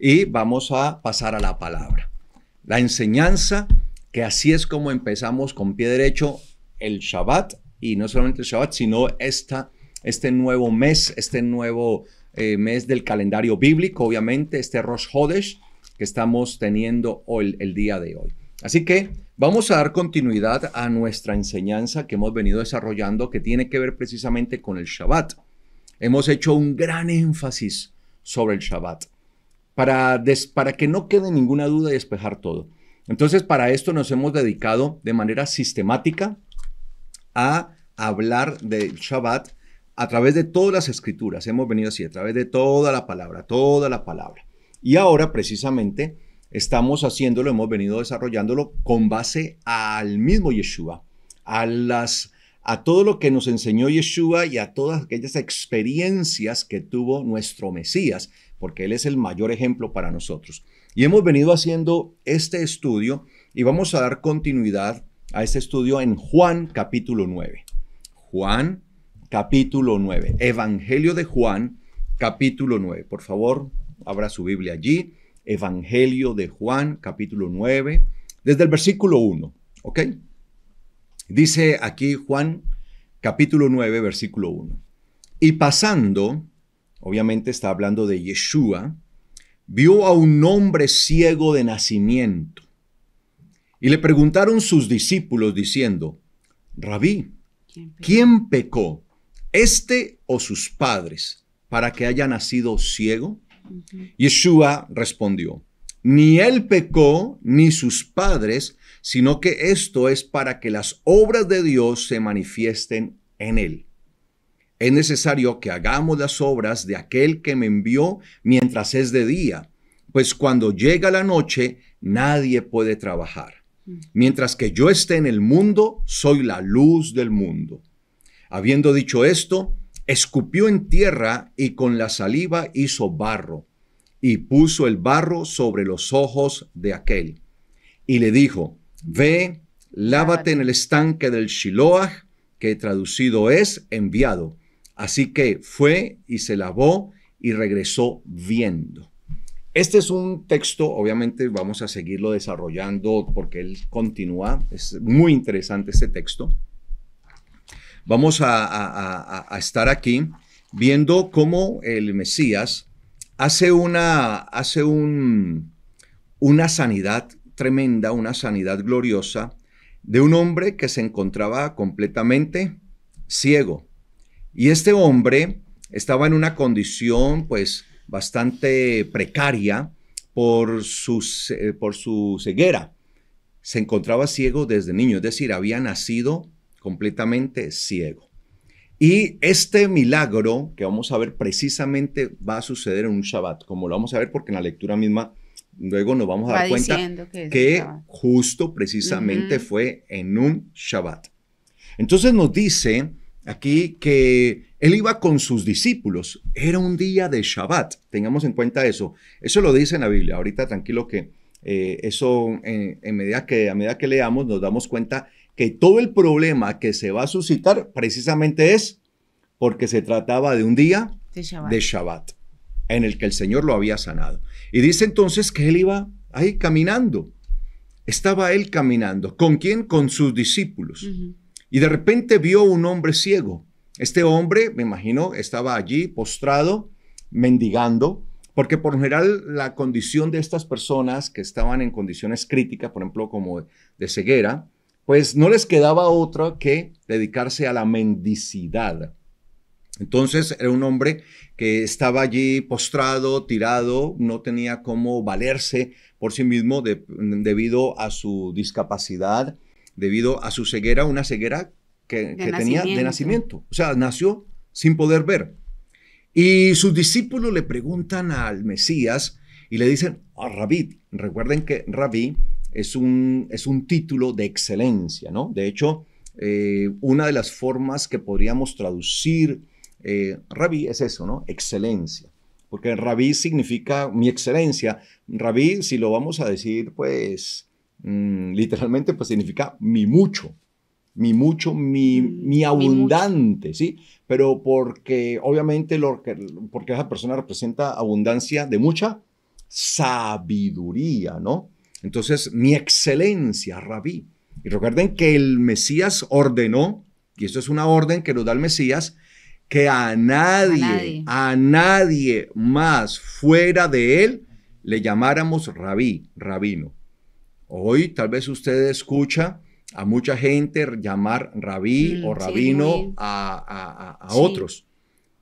y vamos a pasar a la palabra. La enseñanza, que así es como empezamos con pie derecho el Shabbat, y no solamente el Shabbat, sino esta, este nuevo mes, este nuevo eh, mes del calendario bíblico, obviamente, este Rosh Hodesh que estamos teniendo hoy, el día de hoy. Así que vamos a dar continuidad a nuestra enseñanza que hemos venido desarrollando, que tiene que ver precisamente con el Shabbat. Hemos hecho un gran énfasis sobre el Shabbat para, que no quede ninguna duda y despejar todo. Entonces, para esto nos hemos dedicado de manera sistemática a hablar del Shabbat a través de todas las escrituras. Hemos venido así, a través de toda la palabra, toda la palabra. Y ahora, precisamente, estamos haciéndolo, hemos venido desarrollándolo con base al mismo Yeshua, a las a todo lo que nos enseñó Yeshua y a todas aquellas experiencias que tuvo nuestro Mesías, porque Él es el mayor ejemplo para nosotros. Y hemos venido haciendo este estudio y vamos a dar continuidad a este estudio en Juan capítulo 9. Juan capítulo 9, Evangelio de Juan capítulo 9. Por favor, abra su Biblia allí. Evangelio de Juan capítulo 9, desde el versículo 1, ¿ok? Dice aquí Juan capítulo 9, versículo 1. Y pasando, obviamente está hablando de Yeshua, vio a un hombre ciego de nacimiento. Y le preguntaron sus discípulos diciendo, Rabí, ¿quién pecó? ¿Este o sus padres para que haya nacido ciego? Yeshua respondió, ni él pecó ni sus padres, sino que esto es para que las obras de Dios se manifiesten en él es necesario que hagamos las obras de aquel que me envió mientras es de día, pues cuando llega la noche nadie puede trabajar. Mientras que yo esté en el mundo, soy la luz del mundo. Habiendo dicho esto, escupió en tierra y con la saliva hizo barro, y puso el barro sobre los ojos de aquel. Y le dijo, ve, lávate en el estanque del Shiloah, que traducido es enviado Así que fue y se lavó y regresó viendo. Este es un texto, obviamente vamos a seguirlo desarrollando porque él continúa, es muy interesante este texto. Vamos a, estar aquí viendo cómo el Mesías hace una, hace una sanidad tremenda, una sanidad gloriosa de un hombre que se encontraba completamente ciego. Y este hombre estaba en una condición pues bastante precaria por, eh, por su ceguera. Se encontraba ciego desde niño, es decir, había nacido completamente ciego. Y este milagro que vamos a ver precisamente va a suceder en un Shabbat, como lo vamos a ver porque en la lectura misma luego nos vamos a dar cuenta que, justo precisamente fue en un Shabbat. Entonces nos dice aquí que él iba con sus discípulos. Era un día de Shabbat. Tengamos en cuenta eso. Eso lo dice en la Biblia. Ahorita tranquilo que eh, eso eh, en, medida que a medida que leamos nos damos cuenta que todo el problema que se va a suscitar precisamente es porque se trataba de un día de Shabbat, en el que el Señor lo había sanado. Y dice entonces que él iba ahí caminando. Estaba él caminando. ¿Con quién? Con sus discípulos y de repente vio un hombre ciego. Este hombre, me imagino, estaba allí postrado, mendigando, porque por general la condición de estas personas que estaban en condiciones críticas, por ejemplo, como de ceguera, pues no les quedaba otra que dedicarse a la mendicidad. Entonces era un hombre que estaba allí postrado, tirado, no tenía cómo valerse por sí mismo debido a su discapacidad debido a su ceguera, una ceguera que, tenía de nacimiento. O sea, nació sin poder ver. Y sus discípulos le preguntan al Mesías y le dicen, a ah, Rabí, recuerden que Rabí es un, es un título de excelencia, ¿no? De hecho, eh, una de las formas que podríamos traducir eh, Rabí es eso, ¿no? Excelencia. Porque Rabí significa mi excelencia. Rabí, si lo vamos a decir, pues Mm, literalmente pues significa mi mucho, mi mucho, mi, mm, mi abundante, ¿sí? Pero porque obviamente porque esa persona representa abundancia de mucha sabiduría, ¿no? Entonces, mi excelencia, rabí. Y recuerden que el Mesías ordenó, y esto es una orden que nos da el Mesías, que a nadie, a nadie más fuera de él le llamáramos rabí, rabino. Hoy tal vez usted escucha a mucha gente llamar rabí mm, o rabino a, otros.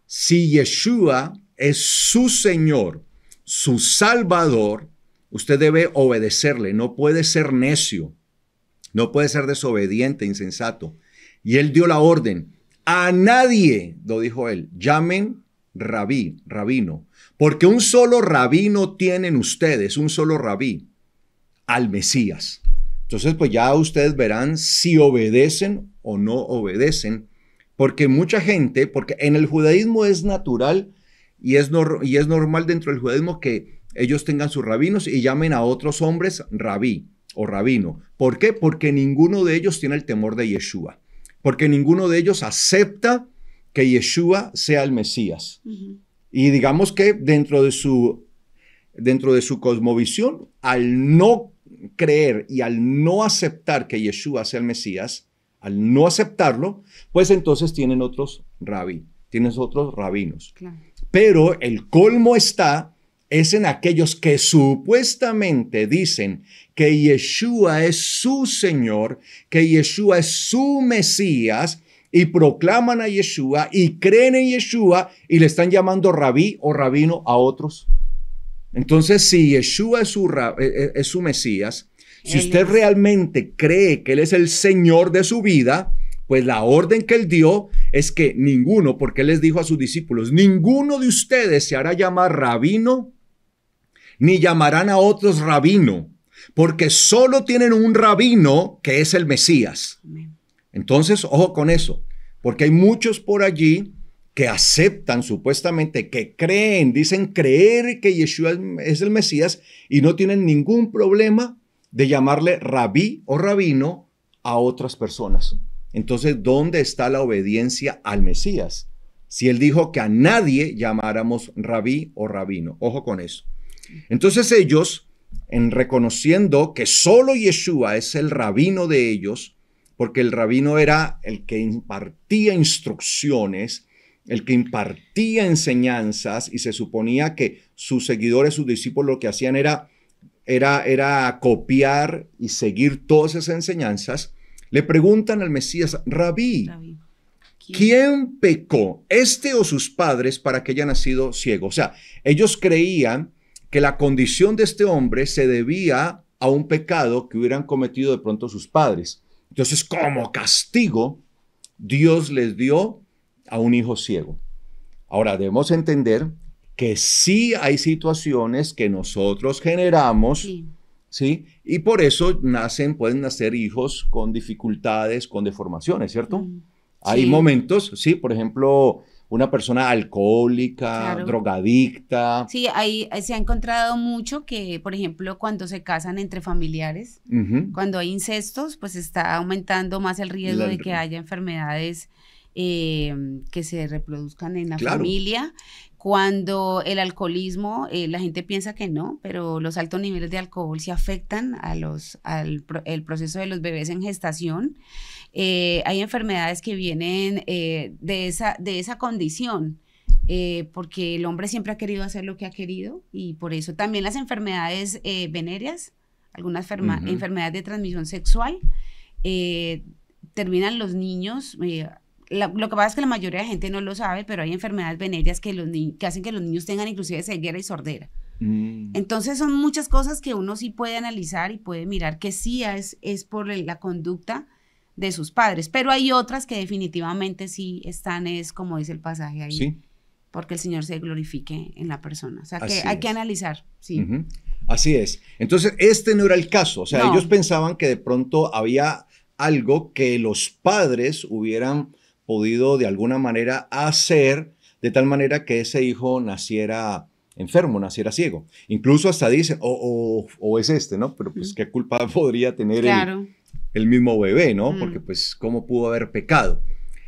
Si Yeshua es su Señor, su Salvador, usted debe obedecerle, no puede ser necio, no puede ser desobediente, insensato. Y él dio la orden, a nadie, lo dijo él, llamen rabí, rabino, porque un solo rabino tienen ustedes, un solo rabí al Mesías. Entonces, pues ya ustedes verán si obedecen o no obedecen, porque mucha gente, porque en el judaísmo es natural y es, y es normal dentro del judaísmo que ellos tengan sus rabinos y llamen a otros hombres rabí o rabino. ¿Por qué? Porque ninguno de ellos tiene el temor de Yeshua, porque ninguno de ellos acepta que Yeshua sea el Mesías. Y digamos que dentro de su dentro de su cosmovisión, al no creer y al no aceptar que Yeshua sea el Mesías, al no aceptarlo, pues entonces tienen otros rabí, tienes otros rabinos. Pero el colmo está es en aquellos que supuestamente dicen que Yeshua es su Señor, que Yeshua es su Mesías, y proclaman a Yeshua y creen en Yeshua y le están llamando rabí o rabino a otros entonces, si Yeshua es su, e, e, es su Mesías, si usted realmente cree que Él es el Señor de su vida, pues la orden que Él dio es que ninguno, porque Él les dijo a sus discípulos, ninguno de ustedes se hará llamar rabino, ni llamarán a otros rabino, porque solo tienen un rabino que es el Mesías. Entonces, ojo con eso, porque hay muchos por allí que aceptan supuestamente, que creen, dicen creer que Yeshua es el Mesías y no tienen ningún problema de llamarle rabí o rabino a otras personas. Entonces, ¿dónde está la obediencia al Mesías? Si él dijo que a nadie llamáramos rabí o rabino. Ojo con eso. Entonces ellos, en reconociendo que solo Yeshua es el rabino de ellos, porque el rabino era el que impartía instrucciones, el que impartía enseñanzas y se suponía que sus seguidores, sus discípulos lo que hacían era, era, era copiar y seguir todas esas enseñanzas, le preguntan al Mesías, rabí, rabí. ¿quién pecó, este o sus padres, para que haya nacido ciego? O sea, ellos creían que la condición de este hombre se debía a un pecado que hubieran cometido de pronto sus padres. Entonces, como castigo, Dios les dio a un hijo ciego. Ahora, debemos entender que sí hay situaciones que nosotros generamos, sí. Y por eso nacen, pueden nacer hijos con dificultades, con deformaciones, ¿cierto? Mm. Hay momentos, sí, por ejemplo, una persona alcohólica, drogadicta. Sí, ahí se ha encontrado mucho que, por ejemplo, cuando se casan entre familiares, cuando hay incestos, pues está aumentando más el riesgo de que haya enfermedades Em, que se reproduzcan en la familia. Cuando el alcoholismo, eh, la gente piensa que no, pero los altos niveles de alcohol se afectan a los, al el proceso de los bebés en gestación. Eh, hay enfermedades que vienen eh, de, esa, de esa condición. porque el hombre siempre ha querido hacer lo que ha querido y por eso también las enfermedades venéreas, algunas enfermedades de transmisión sexual, terminan los niños lo que pasa es que la mayoría de gente no lo sabe, pero hay enfermedades venéreas que, los que hacen que los niños tengan inclusive ceguera y sordera. Mm. Entonces son muchas cosas que uno sí puede analizar y puede mirar que sí es, es por la conducta de sus padres, pero hay otras que definitivamente sí están, es como dice el pasaje ahí, ¿Sí? porque el Señor se glorifique en la persona. O sea, que hay que analizar, sí. Así es. Entonces, este no era el caso, o sea, ellos pensaban que de pronto había algo que los padres hubieran podido de alguna manera hacer de tal manera que ese hijo naciera enfermo, naciera ciego. Incluso hasta dice, o, es este, ¿no? Pero pues qué culpa podría tener el, mismo bebé, ¿no? Mm. Porque pues cómo pudo haber pecado.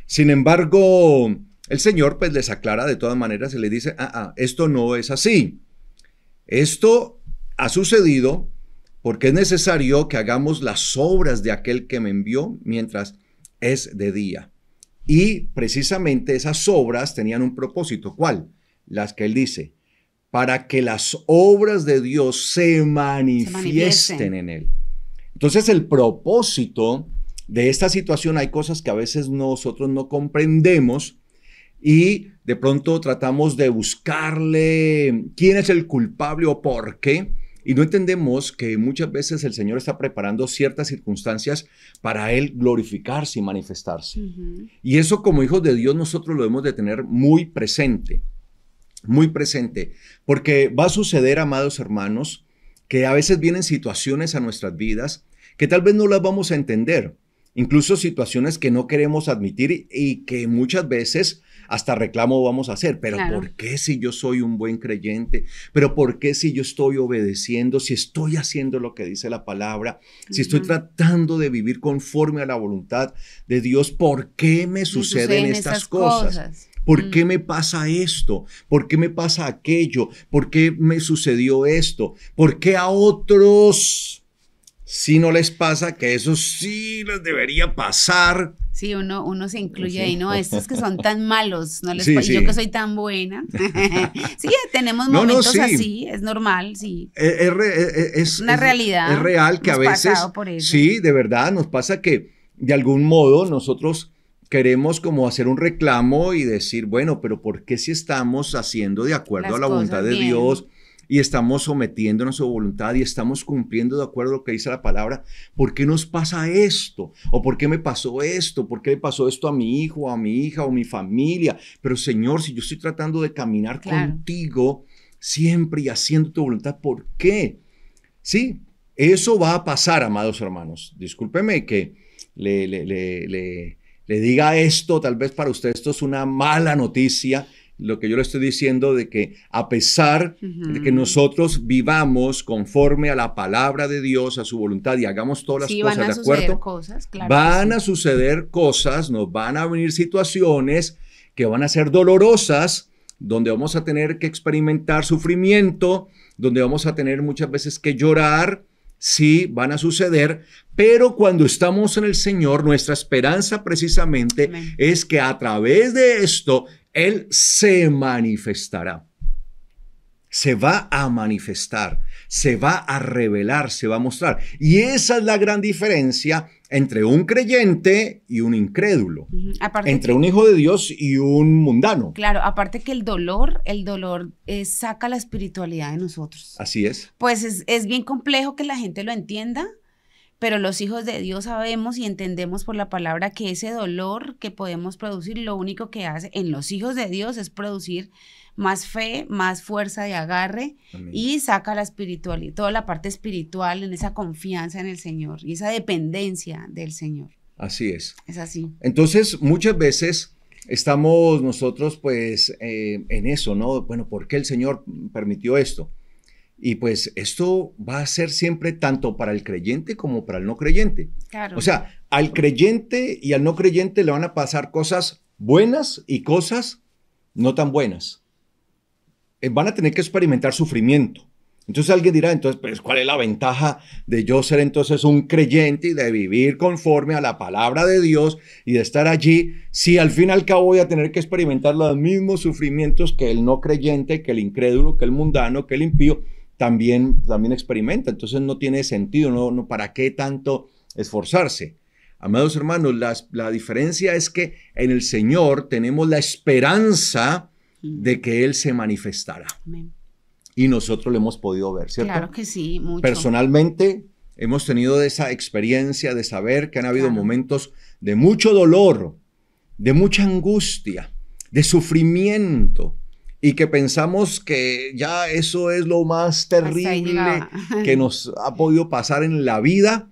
Sin embargo, el Señor pues les aclara de todas maneras y les dice, ah, ah, esto no es así. Esto ha sucedido porque es necesario que hagamos las obras de aquel que me envió mientras es de día. Y precisamente esas obras tenían un propósito. ¿Cuál? Las que él dice, para que las obras de Dios se manifiesten, en él. Entonces el propósito de esta situación hay cosas que a veces nosotros no comprendemos y de pronto tratamos de buscarle quién es el culpable o por qué, y no entendemos que muchas veces el Señor está preparando ciertas circunstancias para Él glorificarse y manifestarse. Y eso como hijos de Dios nosotros lo debemos de tener muy presente, muy presente, porque va a suceder, amados hermanos, que a veces vienen situaciones a nuestras vidas que tal vez no las vamos a entender, incluso situaciones que no queremos admitir y que muchas veces hasta reclamo vamos a hacer, pero ¿por qué si yo soy un buen creyente? ¿Pero por qué si yo estoy obedeciendo, si estoy haciendo lo que dice la palabra, si estoy tratando de vivir conforme a la voluntad de Dios, ¿por qué me, suceden, estas cosas? ¿Por qué mm. me pasa esto? ¿Por qué me pasa aquello? ¿Por qué me sucedió esto? ¿Por qué a otros si no les pasa que eso sí les debería pasar? Sí, uno, uno se incluye ahí, ¿no? Estos que son tan malos, no les yo que soy tan buena. sí, tenemos momentos así, es normal, sí. E, e, e, es, una realidad. Es real que a veces. Sí, de verdad, nos pasa que de algún modo nosotros queremos como hacer un reclamo y decir, bueno, pero ¿por qué si estamos haciendo de acuerdo a la voluntad de Dios? y estamos sometiéndonos a su voluntad y estamos cumpliendo de acuerdo a lo que dice la palabra, ¿por qué nos pasa esto? ¿O por qué me pasó esto? ¿Por qué le pasó esto a mi hijo, a mi hija o mi familia? Pero Señor, si yo estoy tratando de caminar contigo siempre y haciendo tu voluntad, ¿por qué? Sí, eso va a pasar, amados hermanos. Discúlpeme que le, le, le, le, diga esto, tal vez para usted esto es una mala noticia, lo que yo le estoy diciendo de que a pesar de que nosotros vivamos conforme a la palabra de Dios, a su voluntad y hagamos todas las cosas, ¿de acuerdo? Cosas, van a suceder cosas, nos van a venir situaciones que van a ser dolorosas, donde vamos a tener que experimentar sufrimiento, donde vamos a tener muchas veces que llorar, sí van a suceder, pero cuando estamos en el Señor, nuestra esperanza precisamente es que a través de esto él se manifestará. Se va a manifestar, se va a revelar, se va a mostrar. Y esa es la gran diferencia entre un creyente y un incrédulo, entre un hijo de Dios y un mundano. Claro, aparte que el dolor, el dolor eh, saca la espiritualidad de nosotros. Así es. Pues es bien complejo que la gente lo entienda, pero los hijos de Dios sabemos y entendemos por la palabra que ese dolor que podemos producir, lo único que hace en los hijos de Dios es producir más fe, más fuerza de agarre y saca la espiritualidad, toda la parte espiritual en esa confianza en el Señor y esa dependencia del Señor. Así es. Es así. Entonces, muchas veces estamos nosotros pues eh, en eso, ¿no? Bueno, ¿por qué el Señor permitió esto? Y pues esto va a ser siempre tanto para el creyente como para el no creyente. O sea, al creyente y al no creyente le van a pasar cosas buenas y cosas no tan buenas. Eh, van a tener que experimentar sufrimiento. Entonces alguien dirá, entonces, pues, ¿cuál es la ventaja de yo ser entonces un creyente y de vivir conforme a la palabra de Dios y de estar allí si al fin y al cabo voy a tener que experimentar los mismos sufrimientos que el no creyente, que el incrédulo, que el mundano, que el impío? también, también experimenta. Entonces no tiene sentido, no, no, ¿para qué tanto esforzarse? Amados hermanos, la diferencia es que en el Señor tenemos la esperanza mm. de que Él se manifestará. Y nosotros lo hemos podido ver, ¿cierto? Claro que sí, mucho. Personalmente hemos tenido esa experiencia de saber que han habido momentos de mucho dolor, de mucha angustia, de sufrimiento, y que pensamos que ya eso es lo más terrible que nos ha podido pasar en la vida.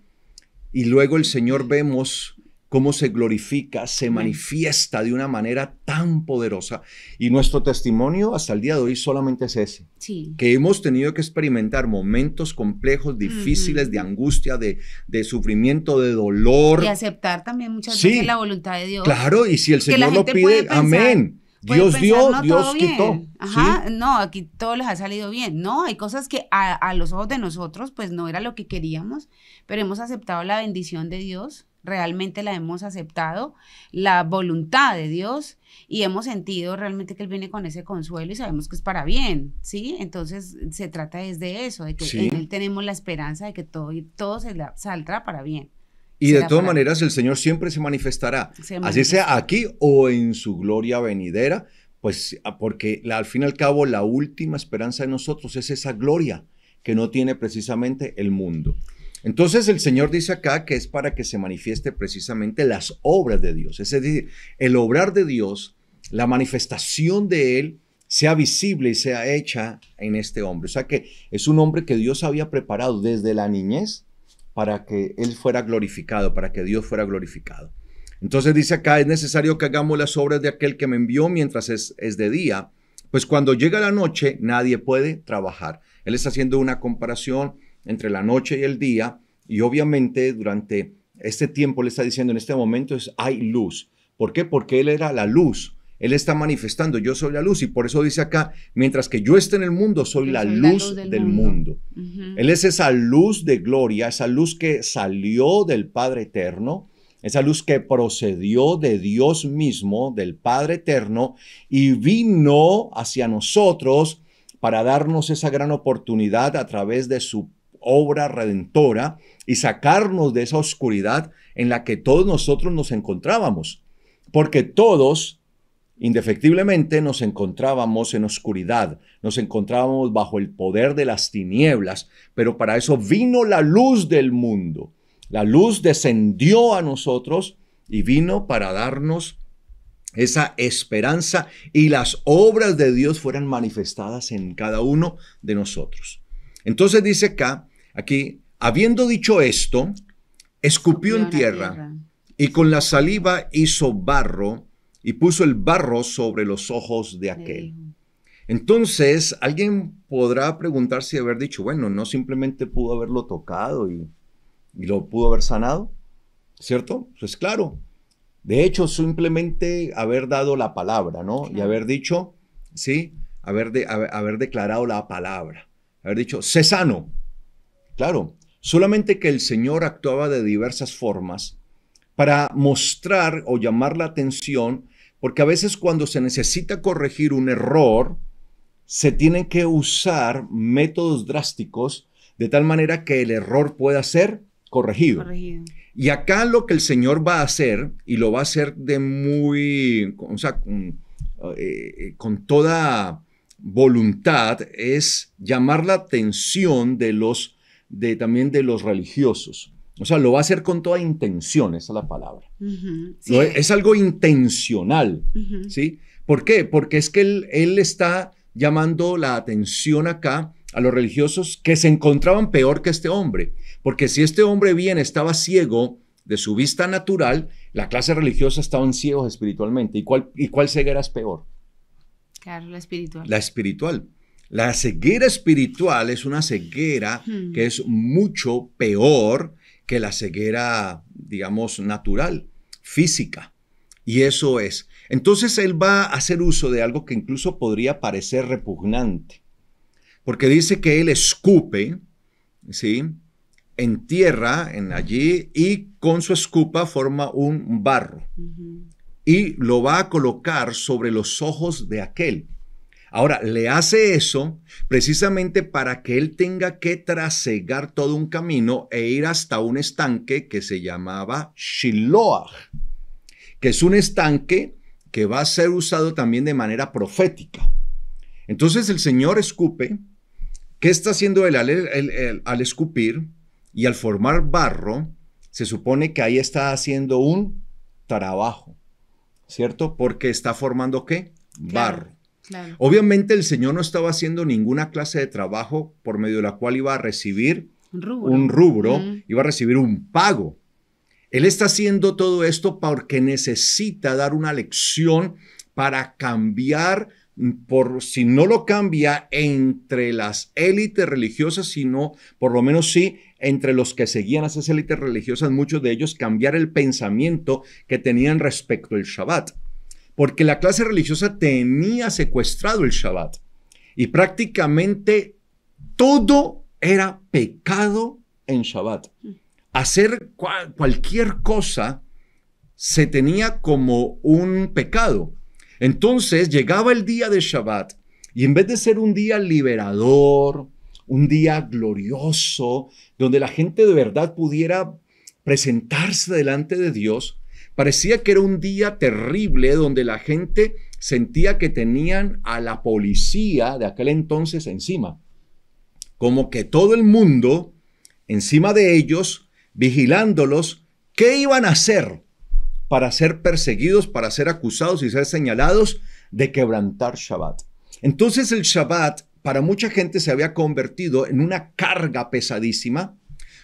Y luego el Señor vemos cómo se glorifica, se manifiesta de una manera tan poderosa. Y nuestro testimonio hasta el día de hoy solamente es ese. Sí. Que hemos tenido que experimentar momentos complejos, difíciles, de angustia, de, de, sufrimiento, de dolor. Y aceptar también muchas veces la voluntad de Dios. Claro, y si el Señor lo pide, amén. Dios dio, Dios quitó. no, aquí todo les ha salido bien. No, hay cosas que a, los ojos de nosotros, pues no era lo que queríamos, pero hemos aceptado la bendición de Dios, realmente la hemos aceptado, la voluntad de Dios, y hemos sentido realmente que Él viene con ese consuelo y sabemos que es para bien, ¿sí? Entonces se trata desde eso, de que en Él tenemos la esperanza de que todo, todo se saldrá para bien. Y de todas maneras, el Señor siempre se manifestará, así sea aquí o en su gloria venidera, pues ah, porque al fin y al cabo la última esperanza de nosotros es esa gloria que no tiene precisamente el mundo. Entonces el Señor dice acá que es para que se manifieste precisamente las obras de Dios, es decir, el obrar de Dios, la manifestación de Él sea visible y sea hecha en este hombre. O sea que es un hombre que Dios había preparado desde la niñez para que Él fuera glorificado, para que Dios fuera glorificado. Entonces dice acá, es necesario que hagamos las obras de aquel que me envió mientras es, de día, pues cuando llega la noche nadie puede trabajar. Él está haciendo una comparación entre la noche y el día y obviamente durante este tiempo le está diciendo en este momento es hay luz. ¿Por qué? Porque Él era la luz él está manifestando, yo soy la luz y por eso dice acá, mientras que yo esté en el mundo, soy, la, luz, del, mundo. Él es esa luz de gloria, esa luz que salió del Padre Eterno, esa luz que procedió de Dios mismo, del Padre Eterno, y vino hacia nosotros para darnos esa gran oportunidad a través de su obra redentora y sacarnos de esa oscuridad en la que todos nosotros nos encontrábamos. Porque todos Indefectiblemente nos encontrábamos en oscuridad, nos encontrábamos bajo el poder de las tinieblas, pero para eso vino la luz del mundo. La luz descendió a nosotros y vino para darnos esa esperanza y las obras de Dios fueran manifestadas en cada uno de nosotros. Entonces dice acá, aquí, habiendo dicho esto, escupió en tierra, tierra y con la saliva hizo barro y puso el barro sobre los ojos de aquel. Entonces, alguien podrá preguntar si haber dicho, bueno, no simplemente pudo haberlo tocado y, lo pudo haber sanado, ¿cierto? Pues claro. De hecho, simplemente haber dado la palabra, ¿no? Y haber dicho, ¿sí? Haber, haber declarado la palabra. Haber dicho, sé sano. Claro. Solamente que el Señor actuaba de diversas formas para mostrar o llamar la atención, porque a veces cuando se necesita corregir un error, se tienen que usar métodos drásticos de tal manera que el error pueda ser corregido. Y acá lo que el Señor va a hacer, y lo va a hacer de muy, eh, eh, con, toda voluntad, es llamar la atención de los, de, también de los religiosos. O sea, lo va a hacer con toda intención, esa es la palabra. es, algo intencional, ¿sí? ¿Por qué? Porque es que él, está llamando la atención acá a los religiosos que se encontraban peor que este hombre. Porque si este hombre bien estaba ciego de su vista natural, la clase religiosa estaban ciegos espiritualmente. ¿Y cuál, y cuál ceguera es peor? Claro, la espiritual. La espiritual. La ceguera espiritual es una ceguera que es mucho peor que la ceguera, digamos, natural, física. Y eso es. Entonces él va a hacer uso de algo que incluso podría parecer repugnante, porque dice que él escupe, ¿sí? En tierra, en allí, y con su escupa forma un barro. Y lo va a colocar sobre los ojos de aquel Ahora, le hace eso precisamente para que él tenga que trasegar todo un camino e ir hasta un estanque que se llamaba Shiloah, que es un estanque que va a ser usado también de manera profética. Entonces el Señor escupe. ¿Qué está haciendo él al, al escupir y al formar barro? Se supone que ahí está haciendo un trabajo, ¿cierto? Porque está formando qué? Barro. Obviamente el Señor no estaba haciendo ninguna clase de trabajo por medio de la cual iba a recibir un rubro, iba a recibir un pago. Él está haciendo todo esto porque necesita dar una lección para cambiar, por si no lo cambia entre las élites religiosas, sino por lo menos sí entre los que seguían a esas élites religiosas, muchos de ellos cambiar el pensamiento que tenían respecto al Shabbat porque la clase religiosa tenía secuestrado el Shabbat y prácticamente todo era pecado en Shabbat. Hacer cualquier cosa se tenía como un pecado. Entonces llegaba el día de Shabbat y en vez de ser un día liberador, un día glorioso, donde la gente de verdad pudiera presentarse delante de Dios, Parecía que era un día terrible donde la gente sentía que tenían a la policía de aquel entonces encima. Como que todo el mundo encima de ellos, vigilándolos, qué iban a hacer para ser perseguidos, para ser acusados y ser señalados de quebrantar Shabbat. Entonces el Shabbat para mucha gente se había convertido en una carga pesadísima,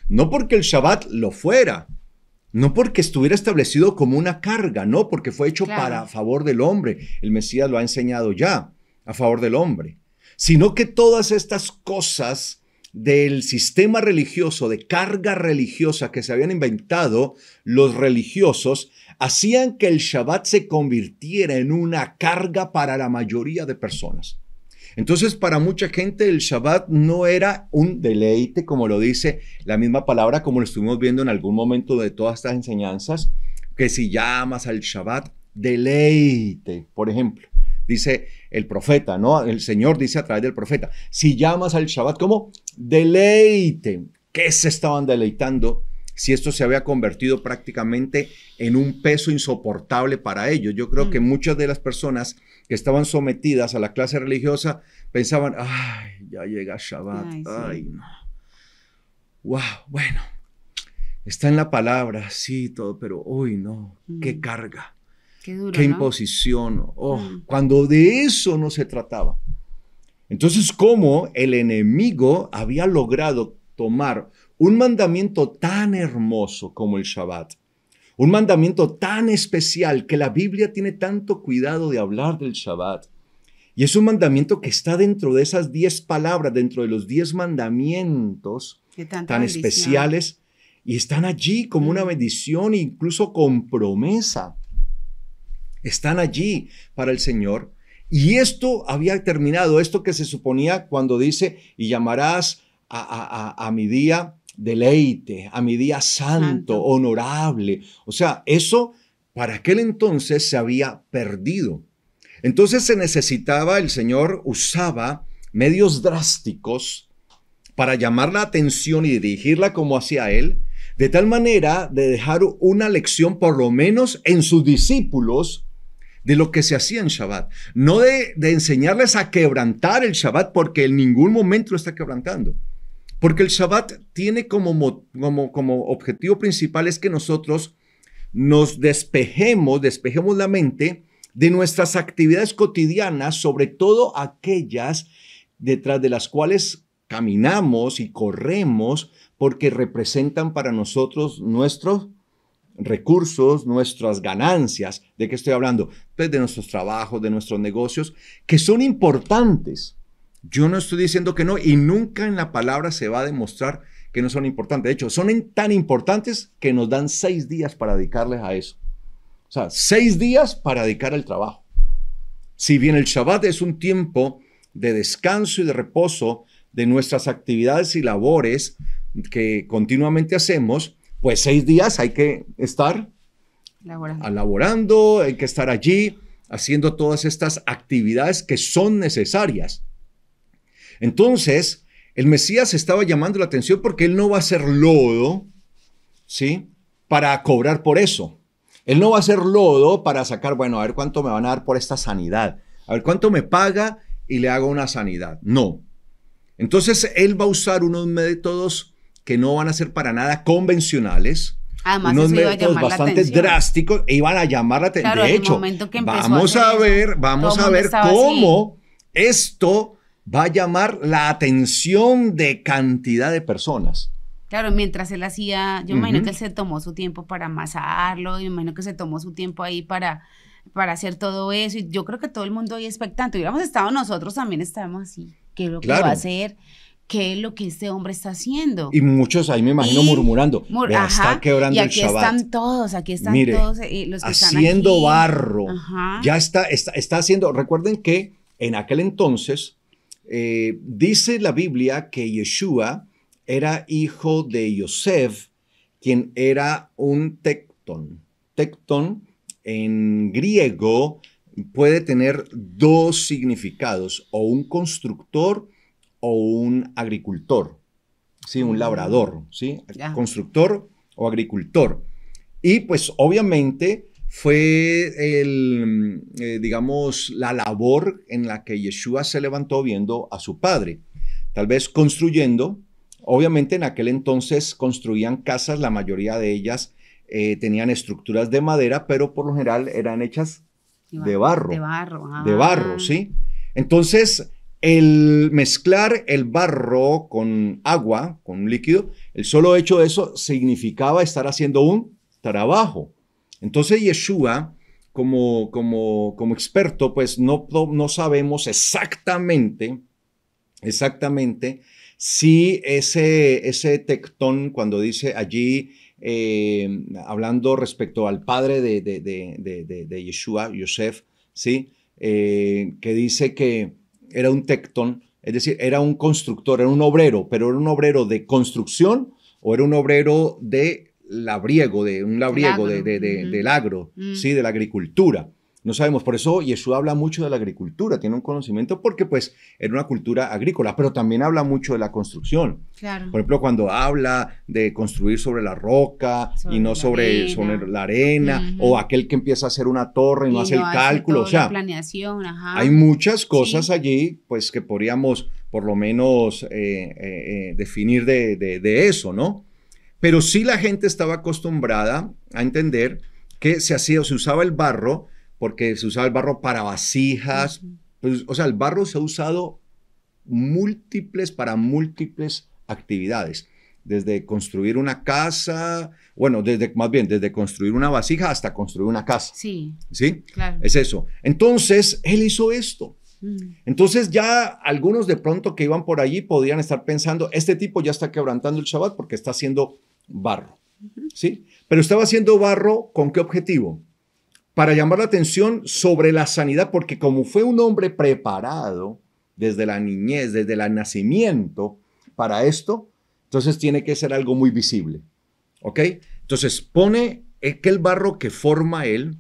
no porque el Shabbat lo fuera, no porque estuviera establecido como una carga, no, porque fue hecho para favor del hombre. El Mesías lo ha enseñado ya, a favor del hombre. Sino que todas estas cosas del sistema religioso, de carga religiosa que se habían inventado los religiosos, hacían que el Shabbat se convirtiera en una carga para la mayoría de personas. Entonces, para mucha gente el Shabbat no era un deleite, como lo dice la misma palabra, como lo estuvimos viendo en algún momento de todas estas enseñanzas, que si llamas al Shabbat, deleite, por ejemplo. Dice el profeta, ¿no? El Señor dice a través del profeta, si llamas al Shabbat como deleite, ¿qué se estaban deleitando si esto se había convertido prácticamente en un peso insoportable para ellos. Yo creo que mm. muchas de las personas que estaban sometidas a la clase religiosa pensaban, ay, ya llega Shabbat, ay, no. Wow, bueno, está en la palabra, sí, todo, pero uy, no, qué mm. carga, qué, imposición, oh, mm. cuando de eso no se trataba. Entonces, ¿cómo el enemigo había logrado tomar un mandamiento tan hermoso como el Shabbat, un mandamiento tan especial que la Biblia tiene tanto cuidado de hablar del Shabbat. Y es un mandamiento que está dentro de esas diez palabras, dentro de los diez mandamientos tan especiales y están allí como una mm. bendición, incluso con promesa. Están allí para el Señor. Y esto había terminado, esto que se suponía cuando dice, y llamarás a, a, a mi día deleite, a mi día santo, honorable. O sea, eso para aquel entonces se había perdido. Entonces se necesitaba, el Señor usaba medios drásticos para llamar la atención y dirigirla como hacía Él, de tal manera de dejar una lección por lo menos en sus discípulos de lo que se hacía en Shabbat. No de, de enseñarles a quebrantar el Shabbat porque en ningún momento lo está quebrantando porque el Shabbat tiene como, como, como objetivo principal es que nosotros nos despejemos, despejemos la mente de nuestras actividades cotidianas, sobre todo aquellas detrás de las cuales caminamos y corremos, porque representan para nosotros nuestros recursos, nuestras ganancias. ¿De qué estoy hablando? Pues de nuestros trabajos, de nuestros negocios, que son importantes, yo no estoy diciendo que no y nunca en la palabra se va a demostrar que no son importantes. De hecho, son tan importantes que nos dan seis días para dedicarles a eso. O sea, seis días para dedicar al trabajo. Si bien el Shabbat es un tiempo de descanso y de reposo de nuestras actividades y labores que continuamente hacemos, pues seis días hay que estar elaborando, hay que estar allí haciendo todas estas actividades que son necesarias. Entonces, el Mesías estaba llamando la atención porque él no va a ser lodo, ¿sí? Para cobrar por eso. Él no va a ser lodo para sacar, bueno, a ver cuánto me van a dar por esta sanidad. A ver cuánto me paga y le hago una sanidad. No. Entonces, él va a usar unos métodos que no van a ser para nada convencionales, Además, unos métodos bastante drásticos e iban a llamar la atención. de hecho, vamos a, ver, vamos a ver cómo esto va a llamar la atención de cantidad de personas. Claro, mientras él hacía, yo imagino que él se tomó su tiempo para amasarlo, yo imagino que se tomó su tiempo ahí para, para hacer todo eso, y yo creo que todo el mundo hoy expectante, hubiéramos estado nosotros también, estamos así, ¿qué es lo que va a hacer? qué es lo que este hombre está haciendo. Y muchos ahí me imagino murmurando, mur está quebrando está quebrando y aquí están todos, aquí están todos eh, los que haciendo están barro. Ajá. Ya está, está, está haciendo, recuerden que en aquel entonces eh, dice la Biblia que Yeshua era hijo de Yosef, quien era un tectón. Tectón en griego puede tener dos significados, o un constructor o un agricultor, ¿sí? un mm. labrador, ¿sí? constructor o agricultor. Y pues obviamente fue el, mm, eh, digamos, la labor en la que Yeshua se levantó viendo a su padre, tal vez construyendo. Obviamente en aquel entonces construían casas, la mayoría de ellas eh, tenían estructuras de madera, pero por lo general eran hechas de barro. De barro, de ah. barro, ¿sí? Entonces, el mezclar el barro con agua, con un líquido, el solo hecho de eso significaba estar haciendo un trabajo. Entonces Yeshua, como, como, como experto, pues no, no sabemos exactamente, exactamente si ese, tectón cuando dice allí, eh, hablando respecto al padre de, de, Yeshua, Yosef, ¿sí? Eh, que dice que era un tectón, es decir, era un constructor, era un obrero, pero era un obrero de construcción o era un obrero de labriego, de un labriego del agro, de, de, agro ¿sí? de la agricultura. No sabemos, por eso Yeshua habla mucho de la agricultura, tiene un conocimiento porque pues era una cultura agrícola, pero también habla mucho de la construcción. Claro. Por ejemplo, cuando habla de construir sobre la roca y no sobre, la arena, o aquel que empieza a hacer una torre y, no hace el cálculo, o sea, hay muchas cosas allí pues que podríamos por lo menos eh, eh, eh, definir de, de eso, ¿no? Pero sí la gente estaba acostumbrada a entender que se hacía, se usaba el barro, porque se usaba el barro para vasijas, pues, o sea, el barro se ha usado múltiples para múltiples actividades, desde construir una casa, bueno, desde más bien desde construir una vasija hasta construir una casa. Sí. ¿Sí? Claro. Es eso. Entonces, él hizo esto. Mm. Entonces ya algunos de pronto que iban por allí podían estar pensando, este tipo ya está quebrantando el Shabbat porque está haciendo barro. ¿Sí? Pero estaba haciendo barro con qué objetivo? Para llamar la atención sobre la sanidad, porque como fue un hombre preparado desde la niñez, desde el nacimiento para esto, entonces tiene que ser algo muy visible. ¿Ok? Entonces pone aquel barro que forma él,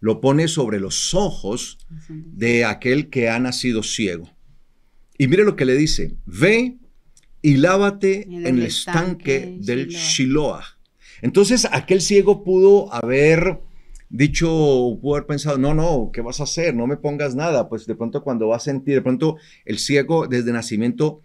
lo pone sobre los ojos de aquel que ha nacido ciego. Y mire lo que le dice, ve y lávate en el, estanque, del Entonces aquel ciego pudo haber dicho, pudo haber pensado, no, no, ¿qué vas a hacer? No me pongas nada. Pues de pronto cuando va a sentir, de pronto el ciego desde nacimiento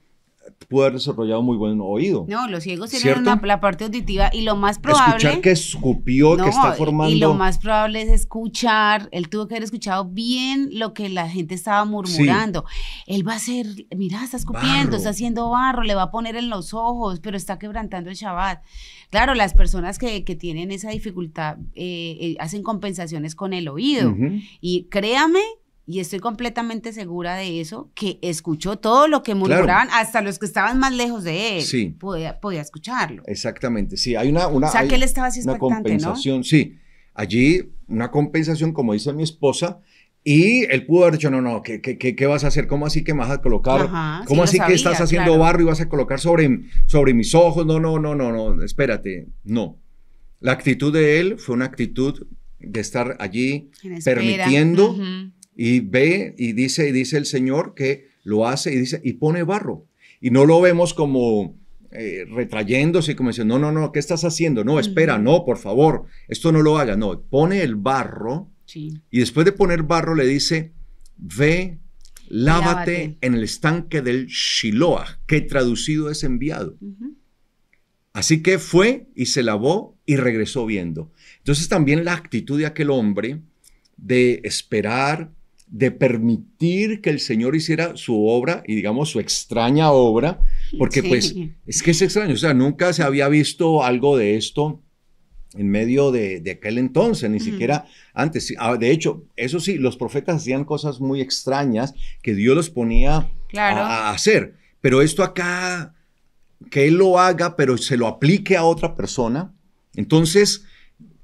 pudo haber desarrollado muy buen oído. No, los ciegos tienen la parte auditiva y lo más probable... Escuchar que escupió, que está formando... Y lo más probable es escuchar, él tuvo que haber escuchado bien lo que la gente estaba murmurando. Él va a hacer, mira, está escupiendo, está haciendo barro, le va a poner en los ojos, pero está quebrantando el Shabbat. Claro, las personas que, tienen esa dificultad eh, eh, hacen compensaciones con el oído. Y créame y estoy completamente segura de eso, que escuchó todo lo que murmuraban, hasta los que estaban más lejos de él. Sí. Podía, podía escucharlo. Exactamente, sí. Hay una, una, o sea, que él estaba así una compensación, sí. Allí una compensación, como dice mi esposa, y él pudo haber dicho, no, no, ¿qué, qué, qué, vas a hacer? ¿Cómo así que me vas a colocar? ¿Cómo así que estás haciendo barro y vas a colocar sobre, sobre mis ojos? No, no, no, no, no, espérate, no. La actitud de él fue una actitud de estar allí permitiendo y ve y dice, y dice el Señor que lo hace y dice, y pone barro. Y no lo vemos como eh, retrayéndose y como diciendo, no, no, no, ¿qué estás haciendo? No, espera, no, por favor, esto no lo haga. No, pone el barro y después de poner barro le dice, ve, lávate, en el estanque del Shiloah, que traducido es enviado. Así que fue y se lavó y regresó viendo. Entonces también la actitud de aquel hombre de esperar, de permitir que el Señor hiciera su obra y digamos su extraña obra, porque pues es que es extraño, o sea, nunca se había visto algo de esto en medio de, aquel entonces, ni siquiera antes. Ah, de hecho, eso sí, los profetas hacían cosas muy extrañas que Dios los ponía a hacer, pero esto acá, que Él lo haga, pero se lo aplique a otra persona, entonces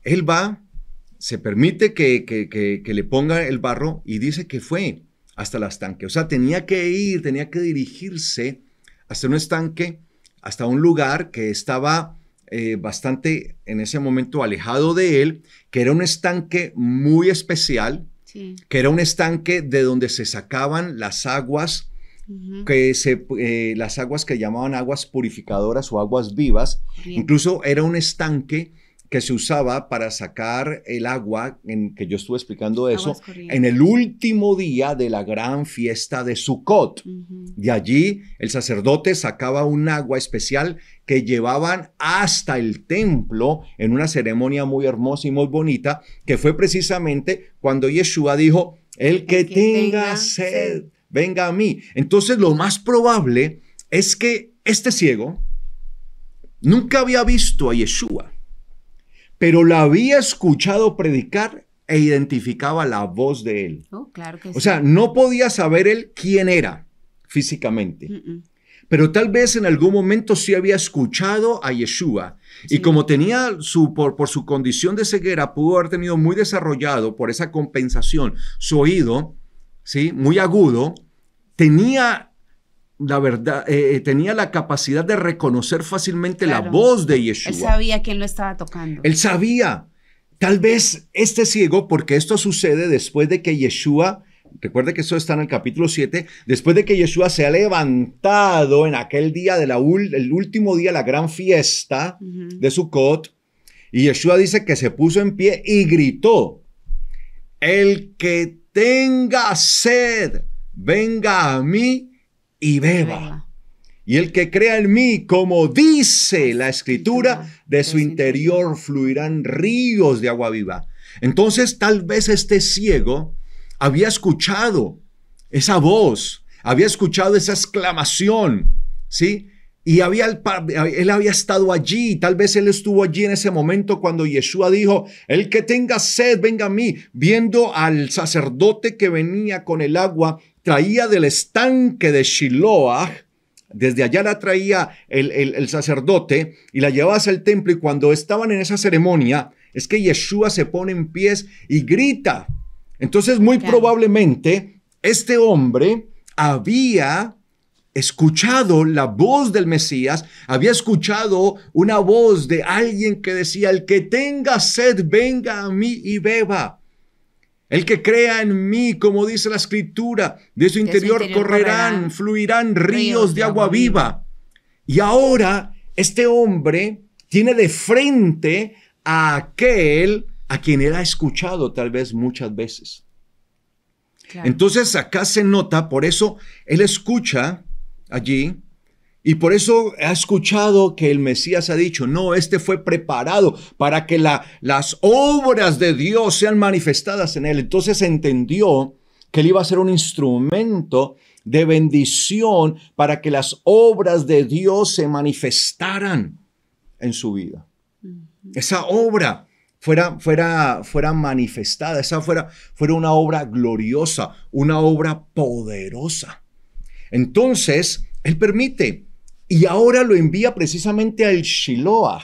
Él va se permite que, le ponga el barro y dice que fue hasta el estanque. O sea, tenía que ir, tenía que dirigirse hasta un estanque, hasta un lugar que estaba eh, bastante en ese momento alejado de él, que era un estanque muy especial, que era un estanque de donde se sacaban las aguas que se, eh, las aguas que llamaban aguas purificadoras o aguas vivas, incluso era un estanque que se usaba para sacar el agua, en que yo estuve explicando eso, en el último día de la gran fiesta de Sukkot. De allí el sacerdote sacaba un agua especial que llevaban hasta el templo en una ceremonia muy hermosa y muy bonita, que fue precisamente cuando Yeshua dijo, el que, tenga sed, venga a mí. Entonces lo más probable es que este ciego nunca había visto a Yeshua pero la había escuchado predicar e identificaba la voz de él. Oh, o sea, no podía saber él quién era físicamente. Pero tal vez en algún momento sí había escuchado a Yeshua. Y como tenía su, por, por, su condición de ceguera, pudo haber tenido muy desarrollado por esa compensación su oído, ¿sí? Muy agudo. Tenía la verdad, eh, eh, tenía la capacidad de reconocer fácilmente la voz de Yeshua. Él sabía quién lo estaba tocando. Él sabía. Tal vez este ciego, porque esto sucede después de que Yeshua, recuerde que eso está en el capítulo 7, después de que Yeshua se ha levantado en aquel día de el último día, la gran fiesta de su de Sukkot, y Yeshua dice que se puso en pie y gritó, el que tenga sed, venga a mí y beba. Y el que crea en mí, como dice la escritura, de su interior fluirán ríos de agua viva. Entonces tal vez este ciego había escuchado esa voz, había escuchado esa exclamación, ¿sí? Y había, él había estado allí, tal vez él estuvo allí en ese momento cuando Yeshua dijo, el que tenga sed, venga a mí, viendo al sacerdote que venía con el agua traía del estanque de Shiloah, desde allá la traía el, sacerdote y la llevaba al templo y cuando estaban en esa ceremonia, es que Yeshua se pone en pies y grita. Entonces, muy probablemente, este hombre había escuchado la voz del Mesías, había escuchado una voz de alguien que decía, el que tenga sed, venga a mí y beba. El que crea en mí, como dice la escritura, de su interior, correrán, fluirán ríos, de agua, viva. Y ahora este hombre tiene de frente a aquel a quien él ha escuchado tal vez muchas veces. Entonces acá se nota, por eso él escucha allí y por eso ha escuchado que el Mesías ha dicho, no, este fue preparado para que las obras de Dios sean manifestadas en él. Entonces entendió que él iba a ser un instrumento de bendición para que las obras de Dios se manifestaran en su vida. Esa obra fuera, fuera, fuera manifestada, esa fuera, fuera una obra gloriosa, una obra poderosa. Entonces, él permite y ahora lo envía precisamente al Shiloah,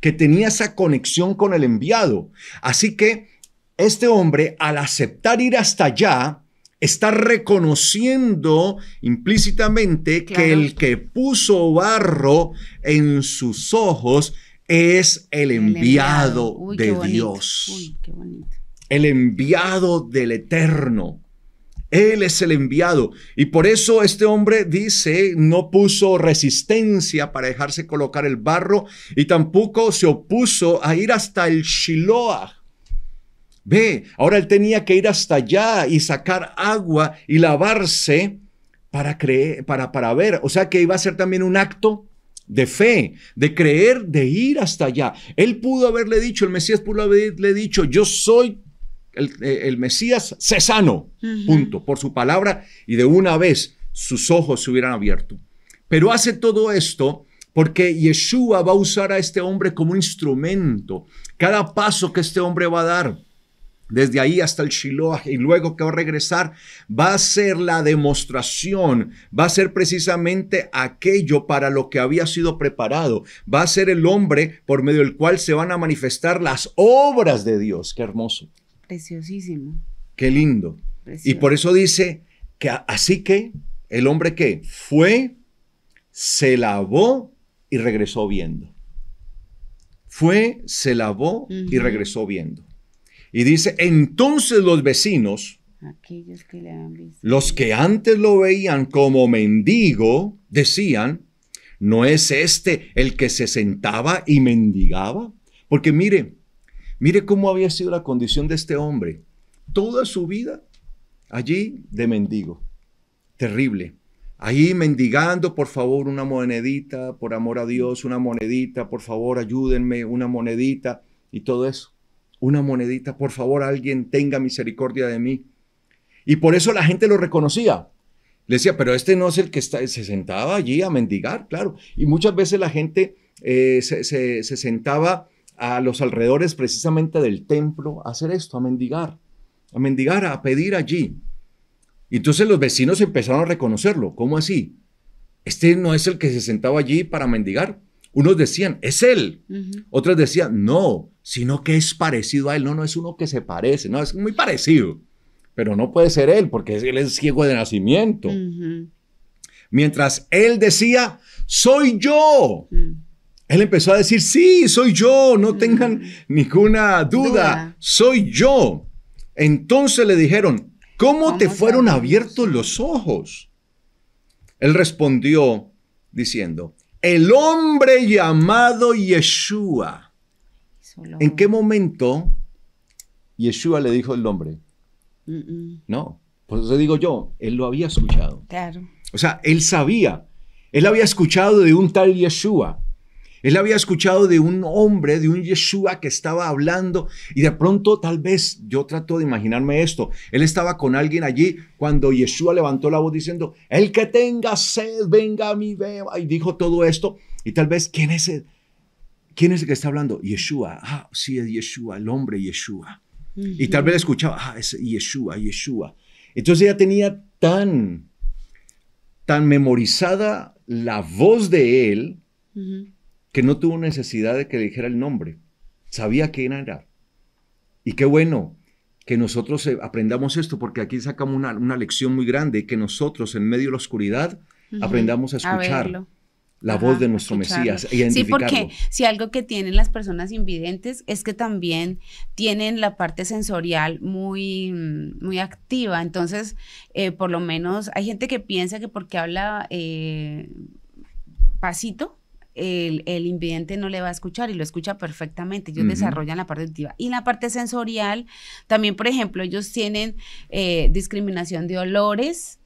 que tenía esa conexión con el enviado. Así que este hombre, al aceptar ir hasta allá, está reconociendo implícitamente que el que puso barro en sus ojos es el enviado, de Dios. El enviado del Eterno. Él es el enviado. Y por eso este hombre dice, no puso resistencia para dejarse colocar el barro y tampoco se opuso a ir hasta el Shiloah. Ve, ahora él tenía que ir hasta allá y sacar agua y lavarse para creer, para, para ver. O sea que iba a ser también un acto de fe, de creer, de ir hasta allá. Él pudo haberle dicho, el Mesías pudo haberle dicho, yo soy eh, el, Mesías se punto, por su palabra, y de una vez sus ojos se hubieran abierto. Pero hace todo esto porque Yeshua va a usar a este hombre como un instrumento. Cada paso que este hombre va a dar, desde ahí hasta el Shiloh y luego que va a regresar, va a ser la demostración, va a ser precisamente aquello para lo que había sido preparado, va a ser el hombre por medio del cual se van a manifestar las obras de Dios. Qué hermoso. Preciosísimo. Qué lindo. Y por eso dice que así que el hombre que fue, se lavó y regresó viendo. Fue, se lavó y regresó viendo. Y dice, entonces los vecinos, Aquellos que le han visto. los que antes lo veían como mendigo, decían, ¿no es este el que se sentaba y mendigaba? Porque mire, Mire cómo había sido la condición de este hombre. Toda su vida allí de mendigo. Terrible. Ahí mendigando, por favor, una monedita, por amor a Dios, una monedita, por favor, ayúdenme, una monedita y todo eso. Una monedita, por favor, alguien tenga misericordia de mí. Y por eso la gente lo reconocía. Le decía, pero este no es el que se sentaba allí a mendigar, claro. Y muchas veces la gente eh, se sentaba a los alrededores precisamente del templo a hacer esto, a mendigar, a mendigar, a pedir allí. Y entonces los vecinos empezaron a reconocerlo. ¿Cómo así? Este no es el que se sentaba allí para mendigar. Unos decían, es él. Otros decían, no, sino que es parecido a él. No, no es uno que se parece, no, es muy parecido. Pero no puede ser él, porque él es ciego de nacimiento. Mientras él decía, soy yo. Mm. Él empezó a decir, sí, soy yo, no mm. tengan ninguna duda, soy yo. Entonces le dijeron, ¿cómo te fueron abiertos los ojos? Él respondió diciendo, el hombre llamado Yeshua. ¿En qué momento Yeshua le dijo el nombre? No, pues eso digo yo, él lo había escuchado. O sea, él sabía, él había escuchado de un tal Yeshua él había escuchado de un hombre, de un Yeshua que estaba hablando y de pronto tal vez, yo trato de imaginarme esto, él estaba con alguien allí cuando Yeshua levantó la voz diciendo, el que tenga sed, venga a mi beba, y dijo todo esto. Y tal vez, ¿quién es el, ¿Quién es el que está hablando? Yeshua. Ah, sí, es Yeshua, el hombre Yeshua. Y tal vez escuchaba, ah, es Yeshua, Yeshua. Entonces ella tenía tan, tan memorizada la voz de él, que no tuvo necesidad de que le dijera el nombre. Sabía quién era. Y qué bueno que nosotros eh, aprendamos esto, porque aquí sacamos una, lección muy grande, que nosotros en medio de la oscuridad aprendamos a escuchar. la voz de nuestro Mesías, Mesías. Identificarlo. Sí, porque si algo que tienen las personas invidentes es que también tienen la parte sensorial muy, muy activa. Entonces, eh, por lo menos hay gente que piensa que porque habla eh, pasito, el, invidente no le va a escuchar y lo escucha perfectamente. Ellos desarrollan la parte auditiva. Y la parte sensorial, también, por ejemplo, ellos tienen eh, discriminación de olores.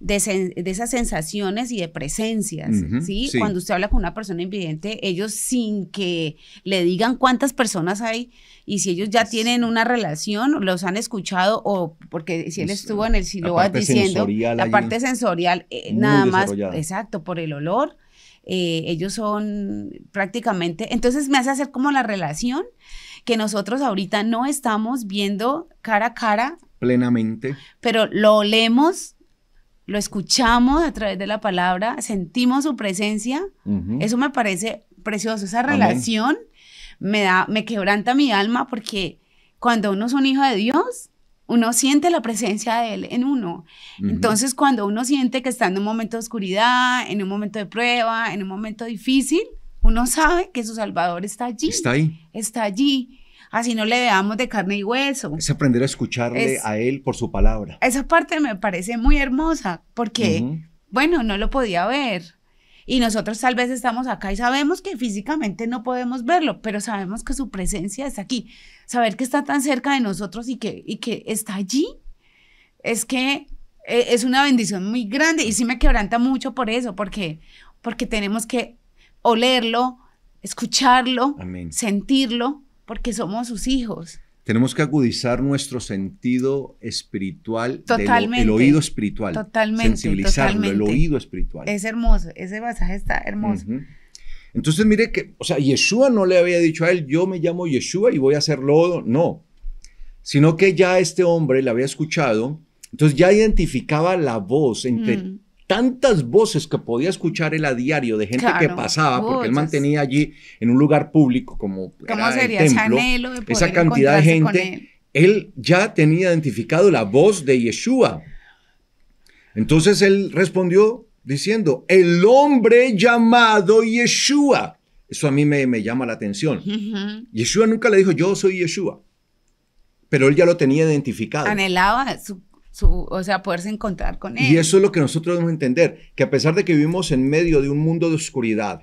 De, esas sensaciones y de presencias, ¿sí? Cuando usted habla con una persona invidente, ellos sin que le digan cuántas personas hay y si ellos ya tienen una relación, los han escuchado o porque si él estuvo en el silo diciendo la parte sensorial, eh, nada más, exacto, por el olor, eh, ellos son prácticamente, entonces me hace hacer como la relación que nosotros ahorita no estamos viendo cara a cara. Plenamente. Pero lo olemos, lo escuchamos a través de la palabra, sentimos su presencia. Eso me parece precioso, esa relación me da, me quebranta mi alma porque cuando uno es un hijo de Dios, uno siente la presencia de Él en uno. Entonces, cuando uno siente que está en un momento de oscuridad, en un momento de prueba, en un momento difícil, uno sabe que su Salvador está allí. Está ahí. Está allí. Así no le veamos de carne y hueso. Es aprender a escucharle a Él por su palabra. Esa parte me parece muy hermosa porque, bueno, no lo podía ver. Y nosotros tal vez estamos acá y sabemos que físicamente no podemos verlo, pero sabemos que su presencia está aquí. Saber que está tan cerca de nosotros y que, que está allí, es que eh, es una bendición muy grande y sí me quebranta mucho por eso, porque, porque tenemos que olerlo, escucharlo, sentirlo, porque somos sus hijos. Tenemos que agudizar nuestro sentido espiritual, totalmente, el oído espiritual. Totalmente. Sensibilizarlo, el oído espiritual. Es hermoso, ese pasaje está hermoso. Entonces, mire que, o sea, Yeshua no le había dicho a él, yo me llamo Yeshua y voy a hacer lodo. No. Sino que ya este hombre le había escuchado, entonces ya identificaba la voz entre mm tantas voces que podía escuchar él a diario de gente que pasaba, porque él mantenía allí en un lugar público como el templo, esa cantidad de gente, él. ya tenía identificado la voz de Yeshua. Entonces él respondió diciendo, el hombre llamado Yeshua. Eso a mí me, llama la atención. Yeshua nunca le dijo, yo soy Yeshua, pero él ya lo tenía identificado. Anhelaba su o sea, poderse encontrar con él. Y eso es lo que nosotros debemos entender, que a pesar de que vivimos en medio de un mundo de oscuridad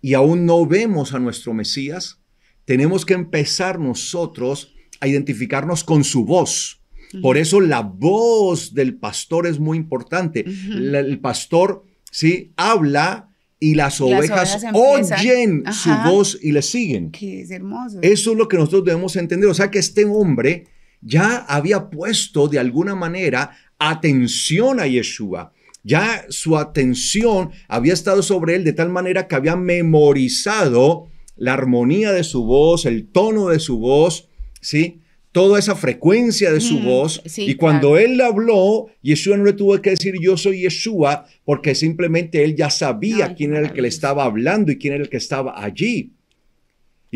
y aún no vemos a nuestro Mesías, tenemos que empezar nosotros a identificarnos con su voz. Por eso la voz del pastor es muy importante. el pastor, sí, habla y las ovejas, oyen su voz y le siguen. hermoso. Eso es lo que nosotros debemos entender. O sea, que este hombre ya había puesto de alguna manera atención a Yeshua. Ya su atención había estado sobre él de tal manera que había memorizado la armonía de su voz, el tono de su voz, ¿sí? Toda esa frecuencia de su mm, voz. y cuando él habló, Yeshua no le tuvo que decir yo soy Yeshua, porque simplemente él ya sabía quién era el que le estaba hablando y quién era el que estaba allí.